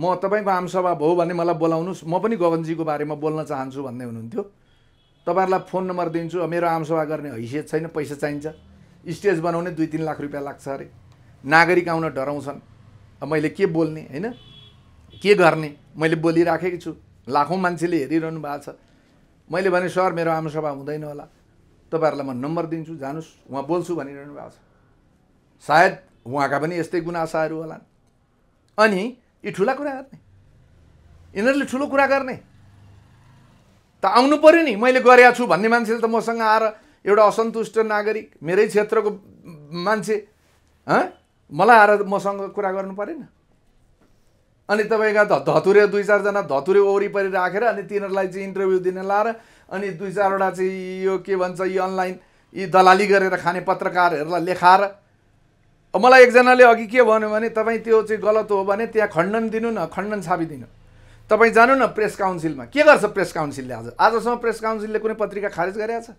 म तपाईँको आमसभा भयो भने मलाई बोलाउनुहोस् म पनि गगनजीको बारेमा बोल्न चाहन्छु भन्दै हुनुहुन्थ्यो तपाईँहरूलाई फोन नम्बर दिन्छु मेरो आमसभा गर्ने हैसियत छैन पैसा चाहिन्छ स्टेज बनाउने दुई तिन लाख रुपियाँ लाग्छ अरे नागरिक आउन डराउँछन् अब मैले के बोल्ने होइन के गर्ने मैले बोलिराखेको छु लाखौँ मान्छेले हेरिरहनु भएको छ मैले भने सर मेरो आमसभा हुँदैन होला तपाईँहरूलाई म नम्बर दिन्छु जानुहोस् उहाँ बोल्छु भनिरहनु भएको छ सायद उहाँका पनि यस्तै गुनासाहरू होला अनि यी ठुला कुरा गर्ने यिनीहरूले ठुलो कुरा गर्ने त आउनु पऱ्यो नि मैले गरेका छु भन्ने मान्छेले त मसँग आएर एउटा असन्तुष्ट नागरिक मेरै क्षेत्रको मान्छे मलाई आएर मसँग कुरा गर्नु परेन अनि तपाईँका धतुरे दुई चारजना धतुरे वरिपरि राखेर अनि तिनीहरूलाई चाहिँ इन्टरभ्यू दिन लाएर अनि दुई चारवटा चाहिँ यो के भन्छ यी अनलाइन यी दलाली गरेर खाने पत्रकारहरूलाई लेखाएर मलाई एकजनाले अघि के भन्यो भने तपाईँ त्यो चाहिँ गलत हो भने त्यहाँ खण्डन दिनु न खण्डन छापिदिनु तपाईँ जानु न प्रेस काउन्सिलमा के गर्छ प्रेस काउन्सिलले आज आजसम्म प्रेस काउन्सिलले कुनै पत्रिका खारेज गरेको छ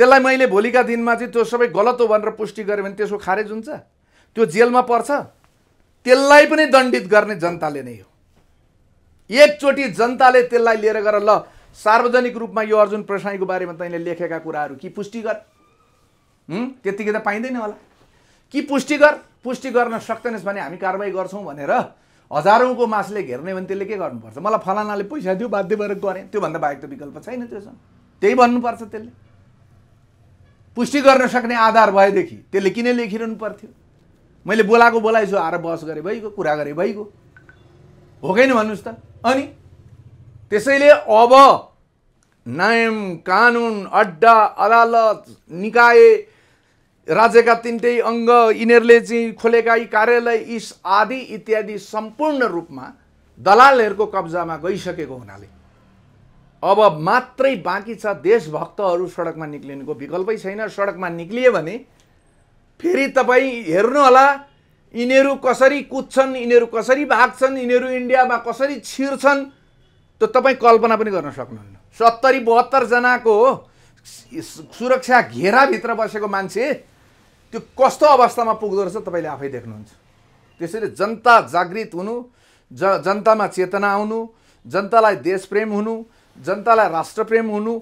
त्यसलाई मैले भोलिका दिनमा चाहिँ त्यो सबै गलत हो भनेर पुष्टि गरेँ भने त्यसको खारेज हुन्छ त्यो जेलमा पर्छ त्यसलाई पनि दण्डित गर्ने जनताले नै हो एकचोटि जनताले त्यसलाई लिएर गएर ल सार्वजनिक रूपमा यो अर्जुन प्रसाईको बारेमा तैँले लेखेका कुराहरू कि पुष्टि गर त्यतिकै त पाइँदैन होला कि पुष्टि गर पुष्टि गर्न सक्दैनस् भने हामी कारवाही गर्छौँ भनेर हजारौँको मासले घेर्ने भने त्यसले के गर्नुपर्छ मलाई फलानाले पैसा दियो बाध्य भएर गरेँ त्योभन्दा बाहेक त विकल्प छैन त्यसमा त्यही भन्नुपर्छ त्यसले पुष्टि गर्न सक्ने आधार भएदेखि त्यसले किन लेखिरहनु पर्थ्यो मैले बोलाएको बोलाइछु आएर बहस गरे भइगयो कुरा गरे भइगयो हो कि भन्नुहोस् त अनि त्यसैले अब नायम कानुन अड्डा अदालत निकाय राज्यका तिनटै अङ्ग यिनीहरूले चाहिँ खोलेका यी कार्यालय इस आदि इत्यादि सम्पूर्ण रूपमा दलालहरूको कब्जामा गइसकेको हुनाले अब मात्रै बाँकी छ देशभक्तहरू सडकमा निक्लिनुको विकल्पै छैन सडकमा निक्लियो भने फेरि तपाईँ हेर्नुहोला यिनीहरू कसरी कुद्छन् यिनीहरू कसरी भाग्छन् यिनीहरू इन्डियामा कसरी छिर्छन् त तपाईँ कल्पना पनि गर्न सक्नुहुन्न सत्तरी बहत्तरजनाको सुरक्षा घेराभित्र बसेको मान्छे त्यो कस्तो अवस्थामा पुग्दो रहेछ तपाईँले आफै देख्नुहुन्छ त्यसैले जनता जागृत हुनु ज जनतामा चेतना आउनु जनतालाई देशप्रेम हुनु जनतालाई राष्ट्रप्रेम हुनु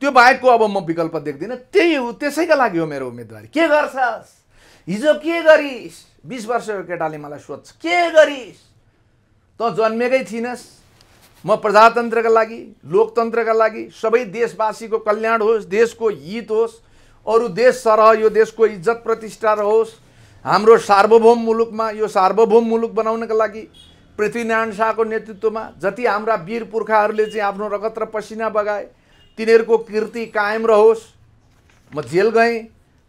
त्यो बाहेकको अब म विकल्प देख्दिनँ त्यही हो त्यसैका लागि हो मेरो उम्मेदवारी के गर्छस् हिजो के गरिस् बिस वर्षको केटाले मलाई सोध्छ के गरिस् त जन्मेकै थिइनस् म प्रजातन्त्रका लागि लोकतन्त्रका लागि सबै देशवासीको कल्याण होस् देशको हित होस् अरू देश सरह यो देशको इज्जत प्रतिष्ठा रहोस् हाम्रो सार्वभौम मुलुकमा यो सार्वभौम मुलुक बनाउनका लागि पृथ्वीनारायण शाहको नेतृत्वमा जति हाम्रा वीर पुर्खाहरूले चाहिँ आफ्नो रगत र पसिना बगाए तिनीहरूको कीर्ति कायम रहोस् म जेल गएँ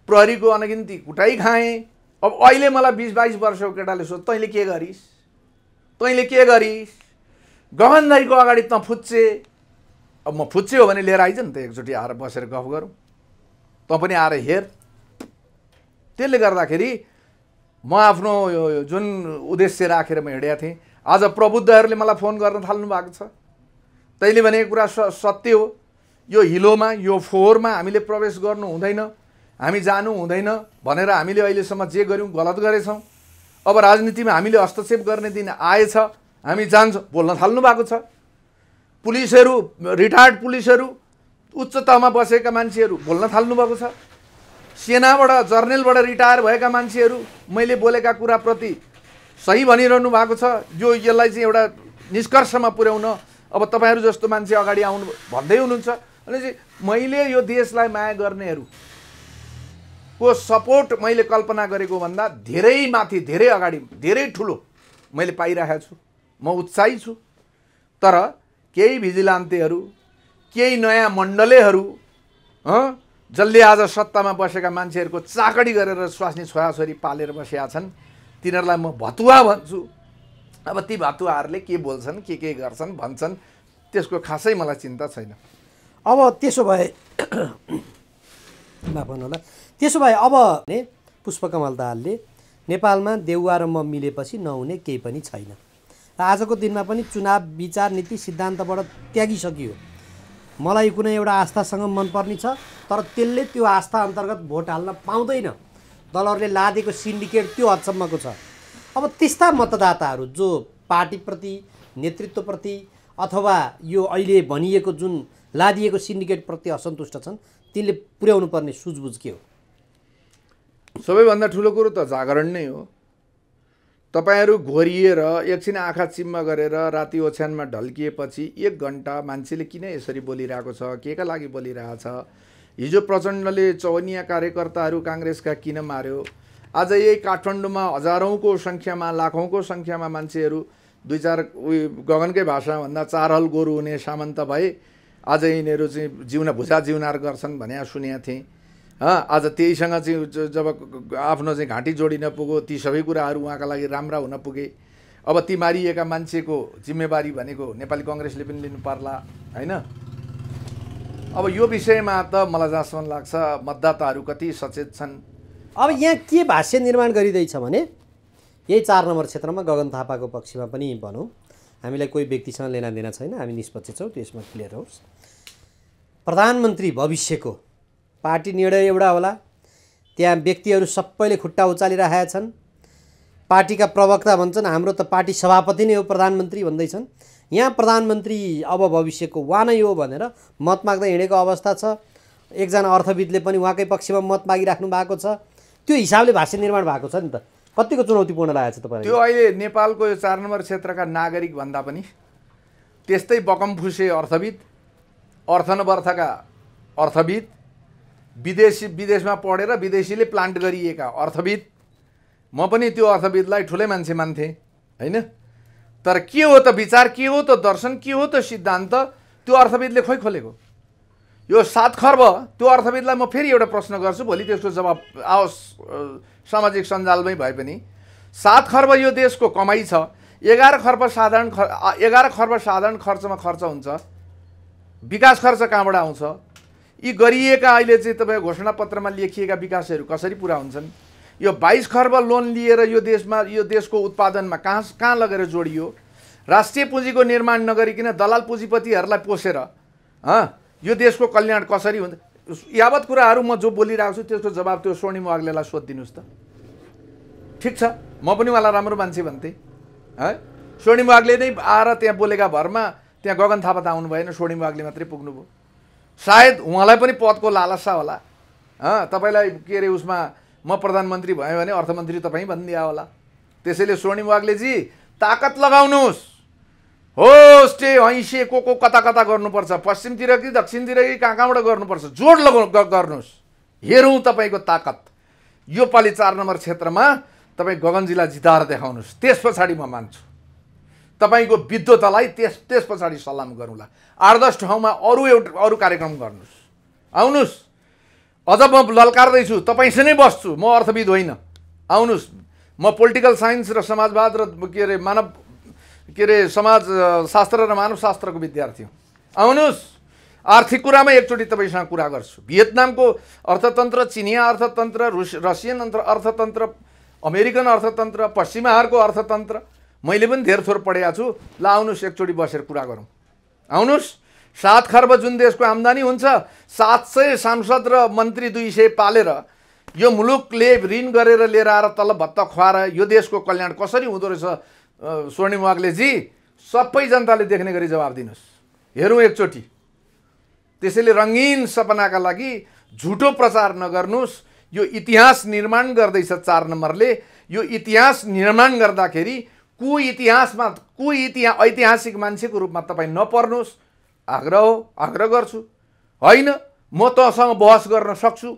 प्रहरीको अनगिन्ती कुटाइ खाएँ अब अहिले मलाई बिस बाइस वर्षको केटाले सोध तैँले के गरिस् तैँले के गरिस् गगनदारीको अगाडि त फुच्चे अब म फुच्चे हो भने लिएर आइज नि त एकचोटि आएर बसेर गफ गरौँ तँ पनि आएर हेर त्यसले गर्दाखेरि म आफ्नो जुन उद्देश्य राखेर म हिँडेका थिएँ आज प्रबुद्धहरूले मलाई फोन गर्न थाल्नु भएको छ तैँले भनेको कुरा सत्य हो यो हिलोमा यो फोहोरमा हामीले प्रवेश गर्नु हुँदैन हामी जानु हुँदैन भनेर हामीले अहिलेसम्म जे गऱ्यौँ गलत गरेछौँ अब राजनीतिमा हामीले हस्तक्षेप गर्ने दिन आएछ हामी जान्छौँ बोल्न थाल्नु भएको छ पुलिसहरू रिटायर्ड पुलिसहरू उच्च तहमा बसेका मान्छेहरू बोल्न भएको छ सेनाबाट जर्नेलबाट रिटायर भएका मान्छेहरू मैले बोलेका कुराप्रति सही भनिरहनु भएको छ यो यसलाई चाहिँ एउटा निष्कर्षमा पुर्याउन अब तपाईँहरू जस्तो मान्छे अगाडि आउनु भन्दै हुनुहुन्छ भनेपछि मैले यो देशलाई माया गर्नेहरू को सपोर्ट मैले कल्पना गरेको भन्दा धेरै माथि धेरै अगाडि धेरै ठुलो मैले पाइरहेको छु म उत्साही छु तर केही भिजिलान्तेहरू केही नयाँ मण्डलेहरू जसले आज सत्तामा बसेका मान्छेहरूको चाकडी गरेर स्वास्नी छोराछोरी पालेर बसेका छन् तिनीहरूलाई म भतुवा भन्छु अब ती भतुवाहरूले के बोल्छन् के के गर्छन् भन्छन् त्यसको खासै मलाई चिन्ता छैन अब त्यसो भए भन्नु <coughs> होला त्यसो भए अब ने पुष्पकमल दाहालले नेपालमा देउवा र म मिलेपछि नहुने केही पनि छैन र आजको दिनमा पनि चुनाव विचार नीति सिद्धान्तबाट त्यागिसकियो मलाई कुनै एउटा आस्थासँग मनपर्ने छ तर त्यसले त्यो आस्था अन्तर्गत भोट हाल्न पाउँदैन दलहरूले लादेको सिन्डिकेट त्यो हदसम्मको छ अब त्यस्ता मतदाताहरू जो पार्टीप्रति नेतृत्वप्रति अथवा यो अहिले भनिएको जुन लादिएको सिन्डिकेटप्रति असन्तुष्ट छन् तिनले पुर्याउनु पर्ने सुझबुझ के हो सबैभन्दा ठुलो कुरो त जागरण नै हो तपाईँहरू घोरिएर एकछिन आँखा चिम्मा गरेर राति ओछ्यानमा ढल्किएपछि एक घन्टा मान्छेले किन यसरी बोलिरहेको छ के का लागि बोलिरहेछ हिजो प्रचण्डले चौनिया कार्यकर्ताहरू काङ्ग्रेसका किन मार्यो आज यही काठमाडौँमा हजारौँको सङ्ख्यामा लाखौँको सङ्ख्यामा मान्छेहरू दुई चार उयो गगनकै भाषाभन्दा हल गोरु हुने सामन्त भए आज यिनीहरू चाहिँ जिउन भुजा जिउनार गर्छन् भने सुनेको थिएँ आज त्यहीसँग चाहिँ जब आफ्नो चाहिँ घाँटी जोडिन पुग्यो ती सबै कुराहरू उहाँका लागि राम्रा हुन पुगे अब ती मारिएका मान्छेको जिम्मेवारी भनेको नेपाली कङ्ग्रेसले पनि लिनु पर्ला होइन अब यो विषयमा त मलाई जहाँसम्म लाग्छ मतदाताहरू कति सचेत छन् अब यहाँ के भाष्य निर्माण गरिँदैछ भने यही चार नम्बर क्षेत्रमा गगन थापाको पक्षमा पनि भनौँ हामीलाई कोही व्यक्तिसँग लेनदेन छैन हामी निष्पक्ष छौँ त्यसमा क्लियर होस् प्रधानमन्त्री भविष्यको पार्टी निर्णय एउटा होला त्यहाँ व्यक्तिहरू सबैले खुट्टा उचालिरहेका छन् पार्टीका प्रवक्ता भन्छन् हाम्रो त पार्टी सभापति नै हो प्रधानमन्त्री भन्दैछन् यहाँ प्रधानमन्त्री अब भविष्यको उहाँ नै हो भनेर मत माग्दै हिँडेको अवस्था छ एकजना अर्थविदले पनि उहाँकै पक्षमा मत मागिराख्नु भएको छ त्यो हिसाबले भाष्य निर्माण भएको छ नि त कतिको चुनौतीपूर्ण लागेको छ तपाईँ त्यो अहिले नेपालको यो चार नम्बर क्षेत्रका नागरिक भन्दा पनि त्यस्तै बकमफुसे अर्थविद अर्थनवर्थका अर्थविद विदेशी विदेशमा पढेर विदेशीले प्लान्ट गरिएका अर्थविद म पनि त्यो अर्थविदलाई ठुलै मान्छे मान्थेँ होइन तर के हो त विचार के हो त दर्शन के हो त सिद्धान्त त्यो अर्थविदले खोइ खोलेको यो सात खर्ब त्यो अर्थविदलाई म फेरि एउटा प्रश्न गर्छु भोलि त्यसको जवाब आओस् सामाजिक सञ्जालमै भए पनि सात खर्ब यो देशको कमाइ छ एघार खर्ब साधारण ख एघार खर्ब साधारण खर्चमा खर्च हुन्छ विकास खर्च कहाँबाट आउँछ यी गरिएका अहिले चाहिँ तपाईँको घोषणापत्रमा लेखिएका विकासहरू कसरी पुरा हुन्छन् यो बाइस खर्ब लोन लिएर यो देशमा यो देशको उत्पादनमा कहाँ कहाँ लगेर जोडियो राष्ट्रिय पुँजीको निर्माण नगरिकन दलाल पुँजीपतिहरूलाई पोसेर हँ यो देशको कल्याण कसरी हुन्छ यावत कुराहरू म जो बोलिरहेको छु त्यसको जवाब त्यो स्वर्णिम वाग्लेलाई सोधिदिनुहोस् त ठिक छ म पनि उहाँलाई राम्रो मान्छे भन्थेँ है स्वर्णिम वाग्ले नै आएर त्यहाँ बोलेका भरमा त्यहाँ गगन थापा त आउनु भएन स्वर्णिम वाग्ले मात्रै पुग्नुभयो सायद उहाँलाई पनि पदको लालसा होला तपाईँलाई के अरे उसमा म प्रधानमन्त्री भएँ भने अर्थमन्त्री तपाईँ भनिदिया होला त्यसैले स्वर्णिम वाग्लेजी ताकत लगाउनुहोस् हो स्टे हैसे को को कता कता गर्नुपर्छ पश्चिमतिर कि दक्षिणतिर कि कहाँ कहाँबाट गर्नुपर्छ जोड लगाउ गर्नुहोस् हेरौँ तपाईँको ताकत योपालि चार नम्बर क्षेत्रमा तपाईँ गगनजीलाई जिताएर देखाउनुहोस् त्यस पछाडि म मान्छु तपाईँको विद्वतालाई त्यस त्यस पछाडि सलाम गरौँला आठ दस ठाउँमा अरू एउटा अरू कार्यक्रम गर्नुहोस् आउनुहोस् अझ म ललकार्दैछु तपाईँसँगै बस्छु म अर्थविद होइन आउनुहोस् म पोलिटिकल साइन्स र समाजवाद र के अरे मानव के अरे शास्त्र र मानवशास्त्रको विद्यार्थी हुँ आउनुहोस् आर्थिक कुरामा एकचोटि तपाईँसँग कुरा गर्छु भियतनामको अर्थतन्त्र चिनिया अर्थतन्त्र रुस रसियन अर्थतन्त्र अमेरिकन अर्थतन्त्र पश्चिमाहरूको अर्थतन्त्र मैले पनि धेर थोर पढेको छु ल आउनुहोस् एकचोटि बसेर कुरा गरौँ आउनुहोस् सात खर्ब जुन देशको आम्दानी हुन्छ सात सय सांसद र मन्त्री दुई सय पालेर यो मुलुकले ऋण गरेर लिएर आएर तल भत्ता खुवाएर यो देशको कल्याण कसरी हुँदो रहेछ स्वर्णिम वाग्लेजी सबै जनताले देख्ने गरी जवाब दिनुहोस् हेरौँ एकचोटि त्यसैले रङ्गीन सपनाका लागि झुटो प्रचार नगर्नुहोस् यो इतिहास निर्माण गर्दैछ चार नम्बरले यो इतिहास निर्माण गर्दाखेरि कु इतिहासमा कु इतिहा ऐतिहासिक मान्छेको रूपमा तपाईँ नपर्नुहोस् आग्रह हो आग्रह गर्छु होइन म तँसँग बहस गर्न सक्छु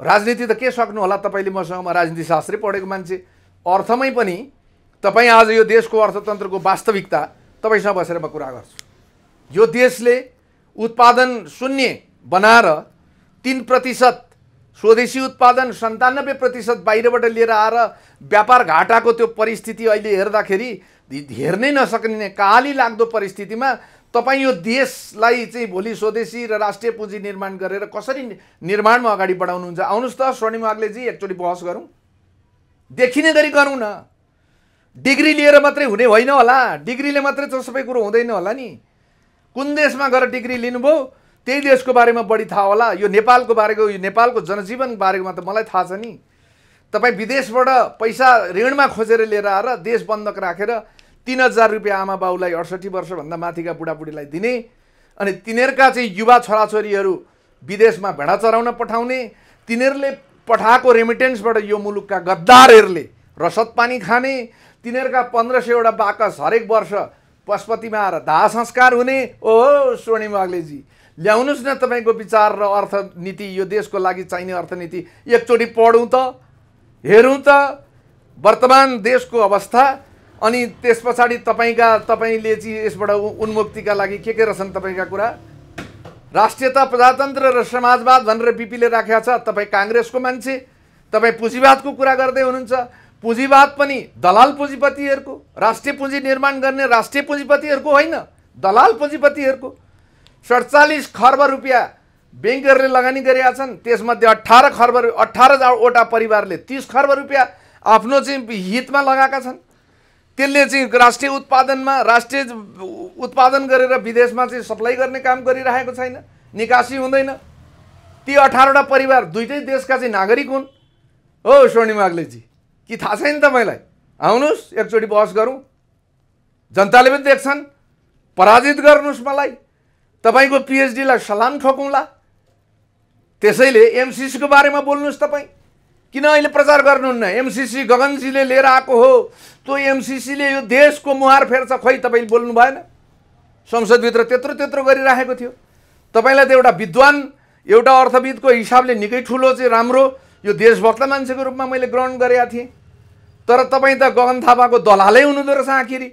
राजनीति त के सक्नु होला तपाईँले मसँग म राजनीति शास्त्रै पढेको मान्छे अर्थमै पनि तपाईँ आज यो देशको अर्थतन्त्रको वास्तविकता तपाईँसँग बसेर म कुरा गर्छु यो देशले उत्पादन शून्य बनाएर तिन प्रतिशत स्वदेशी उत्पादन सन्तानब्बे प्रतिशत बाहिरबाट लिएर आएर व्यापार घाटाको त्यो परिस्थिति अहिले हेर्दाखेरि हेर्नै नसक्ने काली लाग्दो परिस्थितिमा तपाईँ यो देशलाई चाहिँ भोलि स्वदेशी र राष्ट्रिय पुँजी निर्माण गरेर कसरी निर्माणमा अगाडि बढाउनुहुन्छ आउनुहोस् त स्वर्णिम आग्लेजी एकचोटि बहस गरौँ देखिने गरी गरौँ न डिग्री लिएर मात्रै हुने होइन होला डिग्रीले मात्रै त सबै कुरो हुँदैन होला नि कुन देशमा गएर डिग्री लिनुभयो त्यही देशको बारेमा बढी थाहा होला यो नेपालको बारेको यो नेपालको जनजीवन बारेमा त मलाई थाहा छ नि तपाईँ विदेशबाट पैसा ऋणमा खोजेर लिएर आएर देश बन्धक राखेर तिन हजार रुपियाँ आमा बाउलाई अडसठी वर्षभन्दा माथिका बुढाबुढीलाई दिने अनि तिनीहरूका चाहिँ युवा छोराछोरीहरू विदेशमा भेडा चराउन पठाउने तिनीहरूले पठाएको रेमिटेन्सबाट यो मुलुकका गद्दारहरूले रसद पानी खाने तिनीहरूका पन्ध्र सयवटा बाकस हरेक वर्ष पशुपतिमा आएर दाह संस्कार हुने ओहो स्वर्णिम बाग्लेजी ल्याउनुहोस् न तपाईँको विचार र अर्थनीति यो देशको लागि चाहिने अर्थनीति एकचोटि पढौँ त हेरौँ त वर्तमान देशको अवस्था अनि त्यस पछाडि तपाईँका तपाईँले चाहिँ यसबाट उन्मुक्तिका लागि के के रहेछन् तपाईँका कुरा राष्ट्रियता प्रजातन्त्र र समाजवाद भनेर बिपीले राखेको छ तपाईँ काङ्ग्रेसको मान्छे तपाईँ पुँजीवादको कुरा गर्दै हुनुहुन्छ पुँजीवाद पनि दलाल पुँजीपतिहरूको राष्ट्रिय पुँजी निर्माण गर्ने राष्ट्रिय पुँजीपतिहरूको होइन दलाल पुँजीपतिहरूको सडचालिस खर्ब रुपियाँ ब्याङ्कहरूले लगानी गरेका छन् त्यसमध्ये अठार खर्ब अठारवटा परिवारले तिस खर्ब रुपियाँ आफ्नो चाहिँ हितमा लगाएका छन् त्यसले चाहिँ राष्ट्रिय उत्पादनमा राष्ट्रिय उत्पादन गरेर विदेशमा चाहिँ सप्लाई गर्ने काम गरिरहेको छैन निकासी हुँदैन ती अठारवटा परिवार दुइटै देशका चाहिँ नागरिक हुन् हो आग्लेजी कि थाहा छैन तपाईँलाई आउनुहोस् एकचोटि बहस गरौँ जनताले पनि देख्छन् पराजित गर्नुहोस् मलाई तपाईँको पिएचडीलाई सलाम ठोकौँला त्यसैले एमसिसीको बारेमा बोल्नुहोस् तपाईँ किन अहिले प्रचार गर्नुहुन्न एमसिसी गगनजीले लिएर आएको हो त्यो एमसिसीले यो देशको मुहार फेर्छ खै तपाईँले बोल्नु भएन संसदभित्र त्यत्रो त्यत्रो गरिराखेको थियो तपाईँलाई त एउटा विद्वान एउटा अर्थविदको हिसाबले निकै ठुलो चाहिँ राम्रो यो देशभक्त मान्छेको रूपमा मैले ग्रहण गरेका थिएँ तर तपाईँ त गगन थापाको दलालै हुनुहुँदो रहेछ आखिरी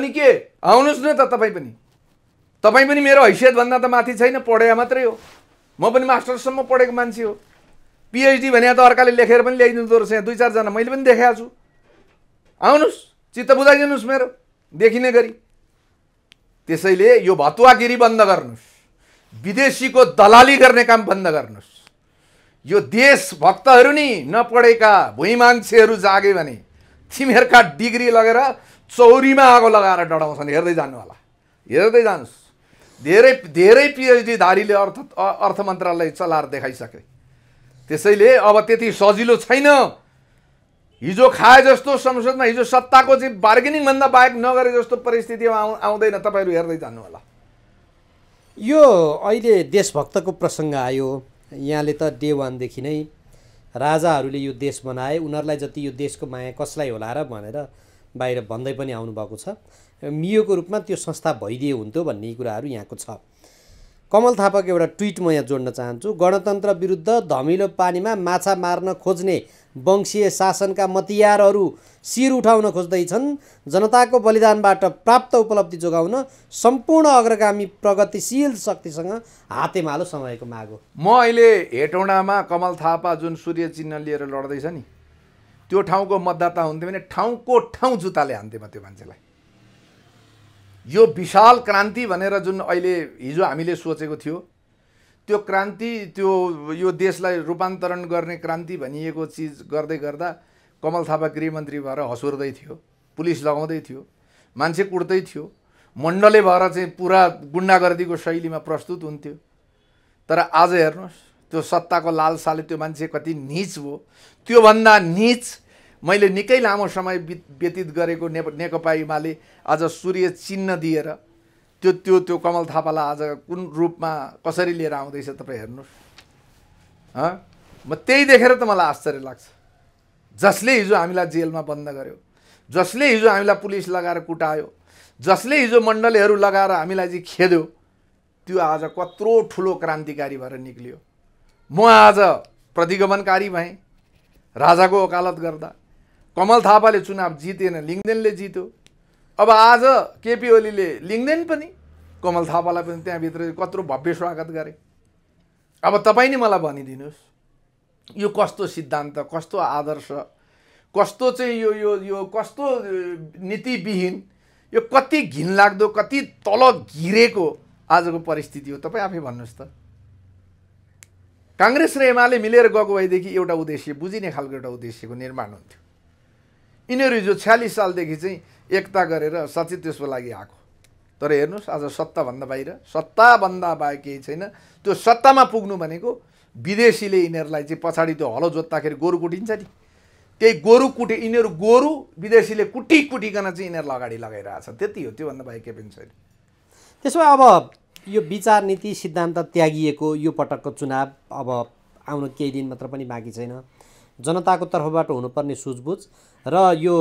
अनि के आउनुहोस् न त तपाईँ पनि तपाईँ पनि मेरो हैसियतभन्दा त माथि छैन पढेर मात्रै हो म पनि मास्टर्ससम्म पढेको मान्छे हो पिएचडी भने त अर्काले लेखेर पनि ल्याइदिँदो रहेछ यहाँ दुई चारजना मैले पनि देखाएको छु आउनुहोस् चित्त बुझाइदिनुहोस् मेरो देखिने गरी त्यसैले यो भतुवागिरी बन्द गर्नुहोस् विदेशीको दलाली गर्ने काम बन्द गर्नुहोस् यो देशभक्तहरू नि नपढेका भुइँ मान्छेहरू जागे भने तिमीहरूका डिग्री लगेर चौरीमा आगो लगाएर डढाउँछन् हेर्दै जानु होला हेर्दै जानुहोस् धेरै धेरै पिएचडीधारीले अर्थ अर्थ मन्त्रालय चलाएर देखाइसके त्यसैले अब त्यति सजिलो छैन हिजो खाए जस्तो संसदमा हिजो सत्ताको चाहिँ बार्गेनिङभन्दा बाहेक नगरे जस्तो परिस्थिति आउ आउँदैन तपाईँहरू हेर्दै जानु होला यो अहिले देशभक्तको प्रसङ्ग आयो यहाँले त डे वानदेखि नै राजाहरूले यो देश बनाए उनीहरूलाई जति यो देशको माया कसलाई होला र भनेर बाहिर भन्दै पनि आउनुभएको छ मियोको रूपमा त्यो संस्था भइदिए हुन्थ्यो भन्ने कुराहरू यहाँको छ कमल थापाको एउटा ट्विट म यहाँ जोड्न चाहन्छु गणतन्त्र विरुद्ध धमिलो पानीमा माछा मार्न खोज्ने वंशीय शासनका मतियारहरू शिर उठाउन खोज्दैछन् जनताको बलिदानबाट प्राप्त उपलब्धि जोगाउन सम्पूर्ण अग्रगामी प्रगतिशील शक्तिसँग हातेमालो समयको माग हो म अहिले हेटौँडामा कमल थापा जुन सूर्य चिन्ह लिएर लड्दैछ नि त्यो ठाउँको मतदाता हुन्थ्यो भने ठाउँको ठाउँ जुत्ताले हान्थेँ म त्यो मान्छेलाई यो विशाल क्रान्ति भनेर जुन अहिले हिजो हामीले सोचेको थियो त्यो क्रान्ति त्यो यो देशलाई रूपान्तरण गर्ने क्रान्ति भनिएको चिज गर्दै गर्दा कमल थापा गृहमन्त्री भएर हसुर्दै थियो पुलिस लगाउँदै थियो मान्छे कुट्दै थियो मण्डले भएर चाहिँ पुरा गुन्डागर्दीको शैलीमा प्रस्तुत हुन्थ्यो तर आज हेर्नुहोस् त्यो सत्ताको लालसाले त्यो मान्छे कति निच हो त्योभन्दा निच मैले निकै लामो समय व्यतीत गरेको ने नेकपा एमाले आज सूर्य चिन्ह दिएर त्यो त्यो त्यो कमल थापालाई आज कुन रूपमा कसरी लिएर आउँदैछ तपाईँ हेर्नुहोस् म त्यही देखेर त मलाई आश्चर्य लाग्छ जसले हिजो हामीलाई जेलमा बन्द गर्यो जसले हिजो हामीलाई पुलिस लगाएर कुटायो जसले हिजो मण्डलीहरू लगाएर हामीलाई चाहिँ खेद्यो त्यो आज कत्रो ठुलो क्रान्तिकारी भएर निक्लियो म आज प्रतिगमनकारी भएँ राजाको वकालत गर्दा कमल थापाले चुनाव जितेन लिङ्गदेनले जित्यो अब आज केपी ओलीले लिङ्गदेन पनि कमल थापालाई पनि त्यहाँभित्र कत्रो भव्य स्वागत गरे अब तपाईँ नै मलाई भनिदिनुहोस् यो कस्तो सिद्धान्त कस्तो आदर्श कस्तो चाहिँ यो यो यो कस्तो नीतिविहीन यो कति घिनलाग्दो कति तल घिरेको आजको परिस्थिति हो तपाईँ आफै भन्नुहोस् त काङ्ग्रेस र एमाले मिलेर गएको भएदेखि एउटा उद्देश्य बुझिने खालको एउटा उद्देश्यको निर्माण हुन्थ्यो यिनीहरू हिजो छ्यालिस सालदेखि चाहिँ एकता गरेर सचेत त्यसको लागि आएको तर हेर्नुहोस् आज सत्ताभन्दा बाहिर सत्ताभन्दा बाहेक केही छैन त्यो सत्तामा पुग्नु भनेको विदेशीले यिनीहरूलाई चाहिँ पछाडि त्यो हलो जोत्दाखेरि गोरु कुटिन्छ नि त्यही गोरु कुटे यिनीहरू गोरु विदेशीले कुटी कुटिकन चाहिँ यिनीहरूलाई अगाडि लगाइरहेछ त्यति हो त्योभन्दा बाहेक केही पनि छैन त्यसो अब यो विचार नीति सिद्धान्त त्यागिएको यो पटकको चुनाव अब आउनु केही दिन मात्र पनि बाँकी छैन जनताको तर्फबाट हुनुपर्ने सुझबुझ र यो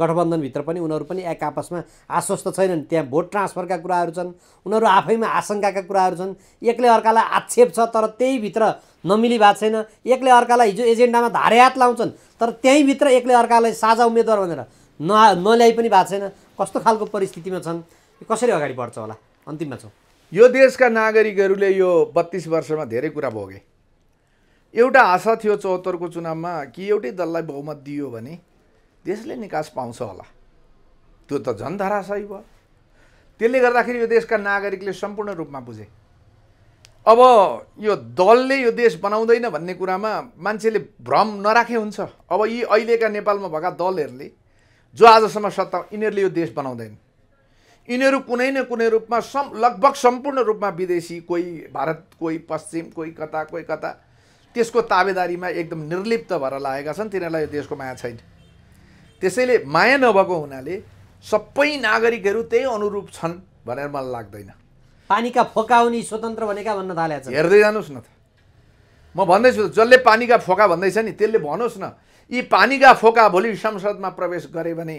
गठबन्धनभित्र पनि उनीहरू पनि एक आपसमा आश्वस्त छैनन् त्यहाँ भोट ट्रान्सफरका कुराहरू छन् उनीहरू आफैमा आशङ्काका कुराहरू छन् एकले अर्कालाई आक्षेप छ तर त्यहीभित्र नमिली भएको छैन एकले अर्कालाई हिजो एजेन्डामा धारे हात लाउँछन् तर त्यहीँभित्र एकले अर्कालाई साझा उम्मेद्वार भनेर न नल्याइ पनि भएको छैन कस्तो खालको परिस्थितिमा छन् कसरी अगाडि बढ्छ होला अन्तिममा छौँ यो देशका नागरिकहरूले यो बत्तिस वर्षमा धेरै कुरा भोगे एउटा आशा थियो चौहत्तरको चुनावमा कि एउटै दललाई बहुमत दियो भने देशले निकास पाउँछ होला त्यो त झन् धराशयी भयो त्यसले गर्दाखेरि यो देशका नागरिकले सम्पूर्ण रूपमा बुझे अब यो दलले यो देश बनाउँदैन भन्ने कुरामा मान्छेले भ्रम नराखे हुन्छ अब यी अहिलेका नेपालमा भएका दलहरूले जो आजसम्म सत्ता यिनीहरूले यो देश बनाउँदैन यिनीहरू कुनै न कुनै रूपमा सम् लगभग सम्पूर्ण रूपमा विदेशी कोही भारत कोही पश्चिम कोही कता कोही कता त्यसको ताबेदारीमा एकदम निर्लिप्त भएर लागेका छन् तिनीहरूलाई यो देशको माया छैन त्यसैले माया नभएको हुनाले सबै नागरिकहरू त्यही अनुरूप छन् भनेर मलाई लाग्दैन पानीका फोका उनी स्वतन्त्र भनेका भन्न थाले हेर्दै जानुहोस् न त म भन्दैछु जसले पानीका फोका भन्दैछ नि त्यसले भन्नुहोस् न यी पानीका फोका भोलि संसदमा प्रवेश गरे भने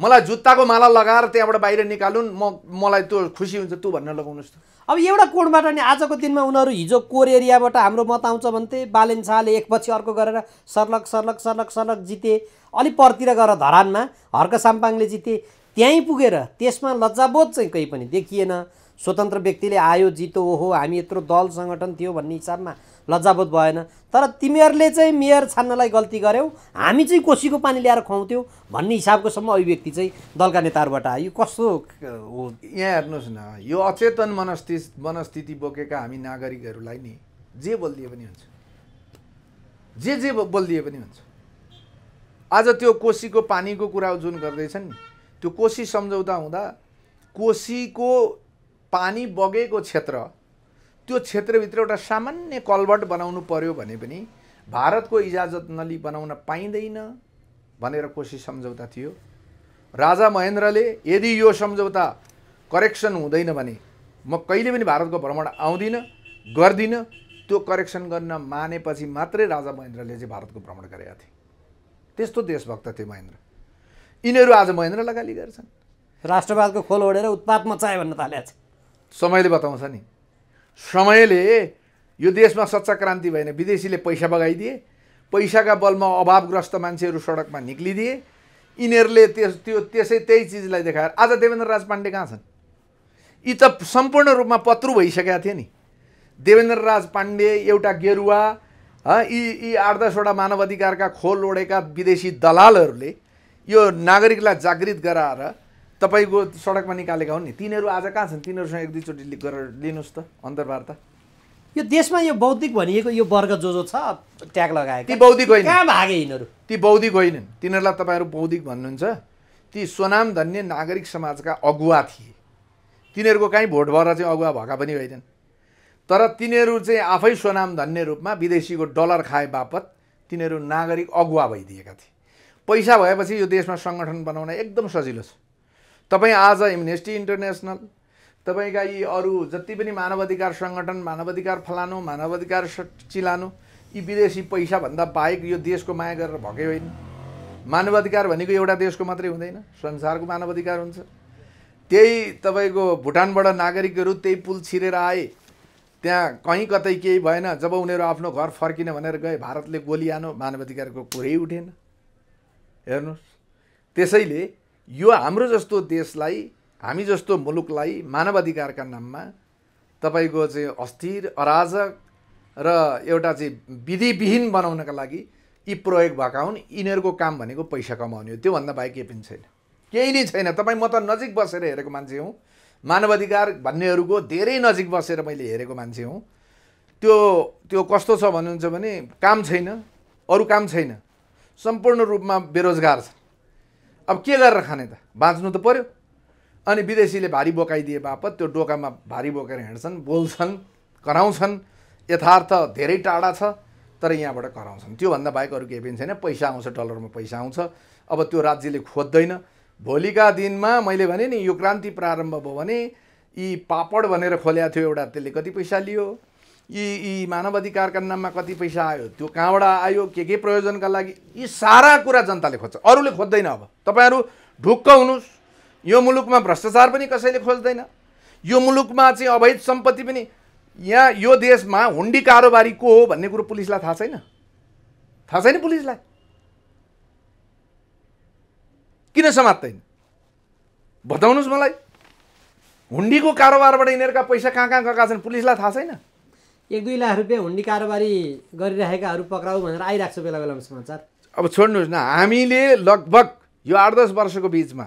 मलाई जुत्ताको माला लगाएर त्यहाँबाट बाहिर निकालुन् म मलाई त्यो खुसी हुन्छ तँ भनेर लगाउनुहोस् त अब एउटा कोणबाट नि आजको दिनमा उनीहरू हिजो कोर एरियाबाट हाम्रो मत आउँछ भन्थे बालेन शाहले एकपछि अर्को गरेर सर्लक सर्लक सर्लक सर्लक जिते अलि परतिर गएर धरानमा हर्क साम्पाङले जिते त्यहीँ पुगेर त्यसमा लज्जाबोध चाहिँ कहीँ पनि देखिएन स्वतन्त्र व्यक्तिले आयो जितो ओहो हामी यत्रो दल सङ्गठन थियो भन्ने हिसाबमा लज्जाबोध भएन तर तिमीहरूले चाहिँ मेयर छान्नलाई गल्ती गऱ्यौ हामी चाहिँ कोसीको पानी ल्याएर खुवाउँथ्यौँ भन्ने हिसाबको सम्म अभिव्यक्ति चाहिँ दलका नेताहरूबाट आयो कस्तो हो यहाँ हेर्नुहोस् न यो अचेतन मनस्थि मनस्थिति बोकेका हामी नागरिकहरूलाई नि जे बोलिदिए पनि हुन्छ जे जे बोलिदिए पनि हुन्छ आज त्यो कोसीको पानीको कुरा जुन गर्दैछन् नि त्यो कोसी सम्झौता हुँदा कोसीको पानी बगेको क्षेत्र त्यो क्षेत्रभित्र एउटा सामान्य कलभट बनाउनु पर्यो भने पनि भारतको इजाजत नली बनाउन पाइँदैन भनेर कोसिस सम्झौता थियो राजा महेन्द्रले यदि यो सम्झौता करेक्सन हुँदैन भने म कहिले पनि भारतको भ्रमण आउँदिनँ गर्दिनँ त्यो करेक्सन गर्न मानेपछि मात्रै राजा महेन्द्रले चाहिँ भारतको भ्रमण गरेका थिए त्यस्तो देशभक्त थिए महेन्द्र यिनीहरू आज महेन्द्र लगाली गर्छन् राष्ट्रवादको खोल ओढेर उत्पात मचायो भन्न थालेको समयले बताउँछ नि समयले यो देशमा सच्चा क्रान्ति भएन विदेशीले पैसा बगाइदिए पैसाका बलमा अभावग्रस्त मान्छेहरू सडकमा निक्लिदिए यिनीहरूले त्यस त्यो त्यसै त्यही चिजलाई देखाएर आज देवेन्द्र राज पाण्डे कहाँ छन् यी त सम्पूर्ण रूपमा पत्रु भइसकेका थिए नि देवेन्द्र राज पाण्डे एउटा गेरुवा यी यी आठ दसवटा मानव अधिकारका खोल ओढेका विदेशी दलालहरूले यो नागरिकलाई जागृत गराएर तपाईँको सडकमा निकालेका हुन् नि तिनीहरू आज कहाँ छन् तिनीहरूसँग एक दुईचोटि लिक गरेर लिनुहोस् त अन्तर्वार्ता यो देशमा यो बौद्धिक भनिएको यो वर्ग जो जो छ ट्याग लगाएको ती बौद्धिक होइन कहाँ भागे यिनीहरू ती बौद्धिक होइनन् तिनीहरूलाई तपाईँहरू बौद्धिक भन्नुहुन्छ ती स्वनाम धन्य नागरिक समाजका अगुवा थिए तिनीहरूको काहीँ भोट भएर चाहिँ अगुवा भएका पनि होइनन् तर तिनीहरू चाहिँ आफै स्वनाम धन्य रूपमा विदेशीको डलर खाए बापत तिनीहरू नागरिक अगुवा भइदिएका थिए पैसा भएपछि यो देशमा सङ्गठन बनाउन एकदम सजिलो छ तपाईँ आज एमनेस्टी इन्टरनेसनल तपाईँका यी अरू जति पनि मानवाधिकार सङ्गठन मानवाधिकार फलानु मानवाधिकार चिलानु यी विदेशी पैसाभन्दा बाहेक यो देशको माया गरेर भएकै होइन मानवाधिकार भनेको एउटा देशको मात्रै हुँदैन संसारको मानवाधिकार हुन्छ त्यही तपाईँको भुटानबाट नागरिकहरू त्यही पुल छिरेर आए त्यहाँ कहीँ कतै केही भएन जब उनीहरू आफ्नो घर फर्किन भनेर गए भारतले गोली आनो मानवाधिकारको कुरै उठेन हेर्नुहोस् त्यसैले यो हाम्रो जस्तो देशलाई हामी जस्तो मुलुकलाई मानवाधिकारका नाममा तपाईँको चाहिँ अस्थिर अराजक र एउटा चाहिँ विधिविहीन बनाउनका लागि यी प्रयोग भएका हुन् यिनीहरूको काम भनेको पैसा कमाउने हो त्योभन्दा बाहेक केही पनि छैन केही नै छैन तपाईँ म त नजिक बसेर हेरेको मान्छे हुँ मानवाधिकार भन्नेहरूको धेरै नजिक बसेर मैले हेरेको मान्छे हुँ त्यो त्यो कस्तो छ भन्नुहुन्छ भने काम छैन अरू काम छैन सम्पूर्ण रूपमा बेरोजगार छ अब के गरेर खाने त बाँच्नु त पऱ्यो अनि विदेशीले भारी बोकाइदिए बापत त्यो डोकामा भारी बोकेर हिँड्छन् बोल्छन् कराउँछन् यथार्थ धेरै टाढा छ तर यहाँबाट कराउँछन् त्योभन्दा बाहेक अरू केही पनि छैन पैसा आउँछ डलरमा पैसा आउँछ अब त्यो राज्यले खोज्दैन भोलिका दिनमा मैले भने नि यो क्रान्ति प्रारम्भ भयो भने यी पापड भनेर खोलेको थियो एउटा त्यसले कति पैसा लियो यी यी मानवाधिकारका नाममा कति पैसा आयो त्यो कहाँबाट आयो के के प्रयोजनका लागि यी सारा कुरा जनताले खोज्छ अरूले खोज्दैन अब तपाईँहरू ढुक्क हुनुहोस् यो मुलुकमा भ्रष्टाचार पनि कसैले खोज्दैन यो मुलुकमा चाहिँ अवैध सम्पत्ति पनि यहाँ यो देशमा हुन्डी कारोबारी को हो भन्ने कुरो पुलिसलाई थाहा छैन थाहा छैन पुलिसलाई किन समात्दैन बताउनुहोस् मलाई हुन्डीको कारोबारबाट यिनीहरूका पैसा कहाँ कहाँ गएका छन् पुलिसलाई थाहा छैन एक दुई लाख रुपियाँ हुन्डी कारोबारी गरिरहेकाहरू पक्राउ भनेर आइरहेको छ बेला बेलामा समाचार अब छोड्नुहोस् न हामीले लगभग यो आठ दस वर्षको बिचमा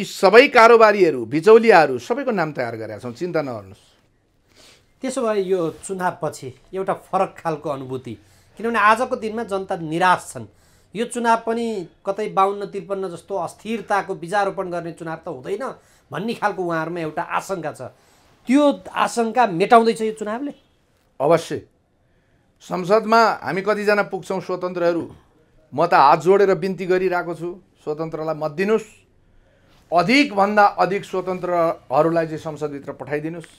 यी सबै कारोबारीहरू बिचौलियाहरू सबैको नाम तयार गरेका छौँ चिन्ता नगर्नुहोस् त्यसो भए यो चुनावपछि एउटा फरक खालको अनुभूति किनभने आजको दिनमा जनता निराश छन् यो चुनाव पनि कतै बाहन्न त्रिपन्न जस्तो अस्थिरताको बिजारोपण गर्ने चुनाव त हुँदैन भन्ने खालको उहाँहरूमा एउटा आशंका छ त्यो आशंका मेटाउँदैछ यो चुनावले अवश्य संसदमा हामी कतिजना पुग्छौँ स्वतन्त्रहरू म त हात जोडेर बिन्ती गरिरहेको छु स्वतन्त्रलाई मत दिनुहोस् अधिकभन्दा अधिक स्वतन्त्रहरूलाई चाहिँ संसदभित्र पठाइदिनुहोस्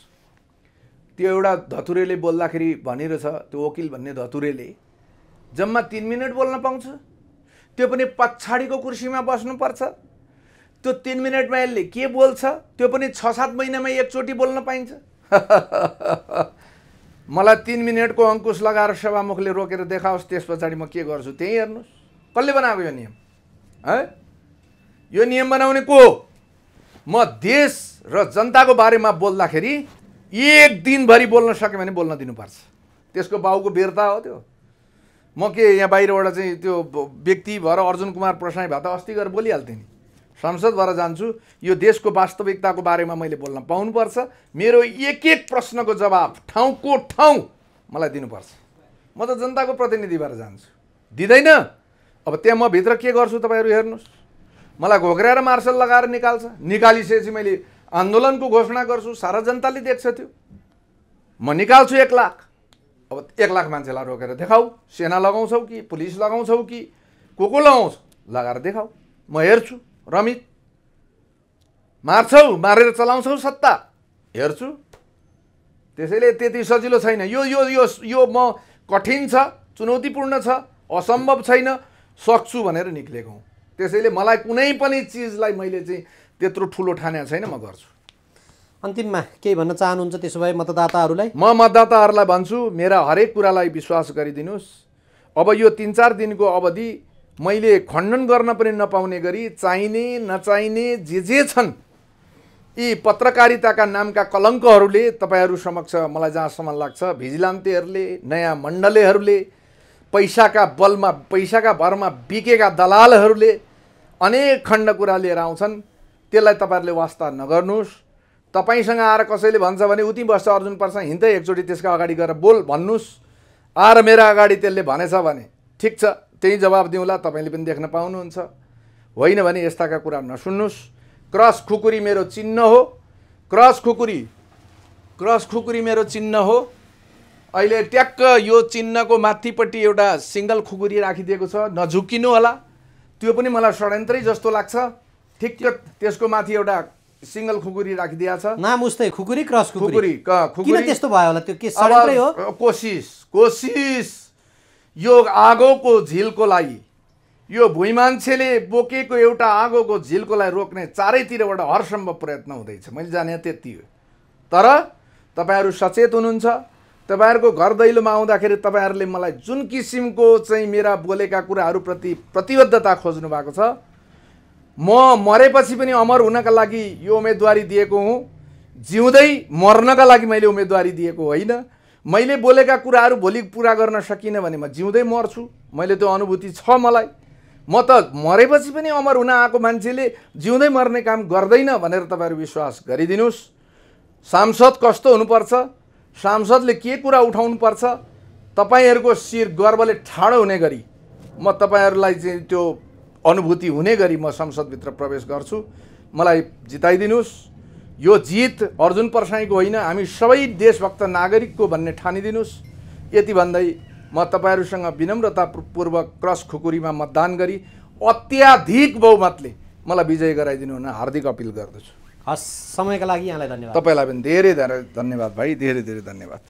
त्यो एउटा धतुरेले बोल्दाखेरि भनिरहेछ त्यो वकिल भन्ने धतुरेले जम्मा तिन मिनट बोल्न पाउँछ त्यो पनि पछाडिको कुर्सीमा बस्नुपर्छ त्यो तिन मिनटमा यसले के बोल्छ त्यो पनि छ सात महिनामा एकचोटि बोल्न पाइन्छ <laughs> मलाई तिन मिनटको अङ्कुश लगाएर सभामुखले रोकेर देखाओस् त्यस पछाडि म के गर्छु त्यहीँ हेर्नुहोस् कसले बनाएको यो नियम है यो नियम बनाउने को म देश र जनताको बारेमा बोल्दाखेरि एक दिनभरि बोल्न सकेँ भने बोल्न दिनुपर्छ त्यसको बाउको वीरता हो त्यो म के यहाँ बाहिरबाट चाहिँ त्यो व्यक्ति भएर अर्जुन कुमार प्रसाई भए त अस्ति गएर बोलिहाल्थेँ नि संसद जान्छु यो देशको वास्तविकताको बारेमा मैले बोल्न पाउनुपर्छ मेरो एक एक प्रश्नको जवाब ठाउँको ठाउँ मलाई दिनुपर्छ म त जनताको प्रतिनिधि भएर जान्छु दिँदैन अब त्यहाँ म भित्र के गर्छु तपाईँहरू हेर्नुहोस् मलाई घोक्राएर मार्सल लगाएर निकाल्छ निकालिसकेपछि मैले आन्दोलनको घोषणा गर्छु सारा जनताले देख्छ त्यो म निकाल्छु एक लाख अब एक लाख मान्छेलाई रोकेर देखाऊ सेना लगाउँछौ कि पुलिस लगाउँछौ कि को को लगाउँछौ लगाएर देखाऊ म हेर्छु रमित मार्छौ मारेर चलाउँछौ सत्ता हेर्छु त्यसैले त्यति सजिलो छैन यो यो यो यो म कठिन छ चुनौतीपूर्ण छ असम्भव छैन सक्छु भनेर निक्लेको हुँ त्यसैले मलाई कुनै पनि चिजलाई मैले चाहिँ त्यत्रो ठुलो ठाने छैन म गर्छु अन्तिममा केही भन्न चाहनुहुन्छ त्यसो भए मतदाताहरूलाई म मतदाताहरूलाई भन्छु मेरा हरेक कुरालाई विश्वास गरिदिनुहोस् अब यो तिन चार दिनको अवधि मैले खण्डन गर्न पनि नपाउने गरी चाहिने नचाहिने जे जे छन् यी पत्रकारिताका नामका कलङ्कहरूले तपाईँहरू समक्ष मलाई जहाँसम्म लाग्छ भिजिलान्तेहरूले नयाँ मण्डलेहरूले पैसाका बलमा पैसाका भरमा बिकेका दलालहरूले अनेक खण्ड कुरा लिएर आउँछन् त्यसलाई तपाईँहरूले वास्ता नगर्नुहोस् तपाईँसँग आएर कसैले भन्छ भने उति बस्छ अर्जुन पर्सा हिँड्दै एकचोटि त्यसका अगाडि गएर बोल भन्नुहोस् आएर मेरा अगाडि त्यसले भनेछ भने ठिक छ त्यही जवाब दिउँला तपाईँले पनि देख्न पाउनुहुन्छ होइन भने यस्ताका कुरा नसुन्नुहोस् क्रस खुकुरी मेरो चिन्ह हो क्रस खुकुरी क्रस खुकुरी मेरो चिन्ह हो अहिले ट्याक्क यो चिन्हको माथिपट्टि एउटा सिङ्गल खुकुरी राखिदिएको छ नझुकिनु होला त्यो पनि मलाई षड्यन्त्रै जस्तो लाग्छ ठिक्क त्यसको माथि एउटा सिङ्गल खुकुरी राखिदिएको छ नाम उस्तै खुकुरी क्रस खुकुरी खुकुरी त्यस्तो भयो होला त्यो के हो कोसिस कोसिस यो आगोको झिलको लागि यो भुइँ मान्छेले बोकेको एउटा आगोको झिलकोलाई रोक्ने चारैतिरबाट हरसम्भव प्रयत्न हुँदैछ मैले जाने त्यति हो तर तपाईँहरू सचेत हुनुहुन्छ तपाईँहरूको घर दैलोमा आउँदाखेरि तपाईँहरूले मलाई जुन किसिमको चाहिँ मेरा बोलेका कुराहरूप्रति प्रतिबद्धता खोज्नु भएको छ म मरेपछि पनि अमर हुनका लागि यो उम्मेदवारी दिएको हुँ जिउँदै मर्नका लागि मैले उम्मेदवारी दिएको होइन मैले बोलेका कुराहरू भोलि पुरा गर्न सकिनँ भने म जिउँदै मर्छु मैले त्यो अनुभूति छ मलाई म त मरेपछि पनि अमर हुन आएको मान्छेले जिउँदै मर्ने काम गर्दैन भनेर तपाईँहरू विश्वास गरिदिनुहोस् सांसद कस्तो हुनुपर्छ सांसदले के कुरा उठाउनुपर्छ तपाईँहरूको शिर गर्वले ठाडो हुने गरी म तपाईँहरूलाई चाहिँ त्यो अनुभूति हुने गरी म संसदभित्र प्रवेश गर्छु मलाई जिताइदिनुहोस् यो जित अर्जुन परसाईको होइन हामी सबै देशभक्त नागरिकको भन्ने ठानिदिनुहोस् यति भन्दै म तपाईँहरूसँग विनम्रतापूर्वक क्रस खुकुरीमा मतदान गरी अत्याधिक बहुमतले मलाई विजय गराइदिनु हुन हार्दिक अपिल गर्दछु हस् समयका लागि यहाँलाई धन्यवाद तपाईँलाई पनि धेरै धेरै धन्यवाद भाइ धेरै धेरै धन्यवाद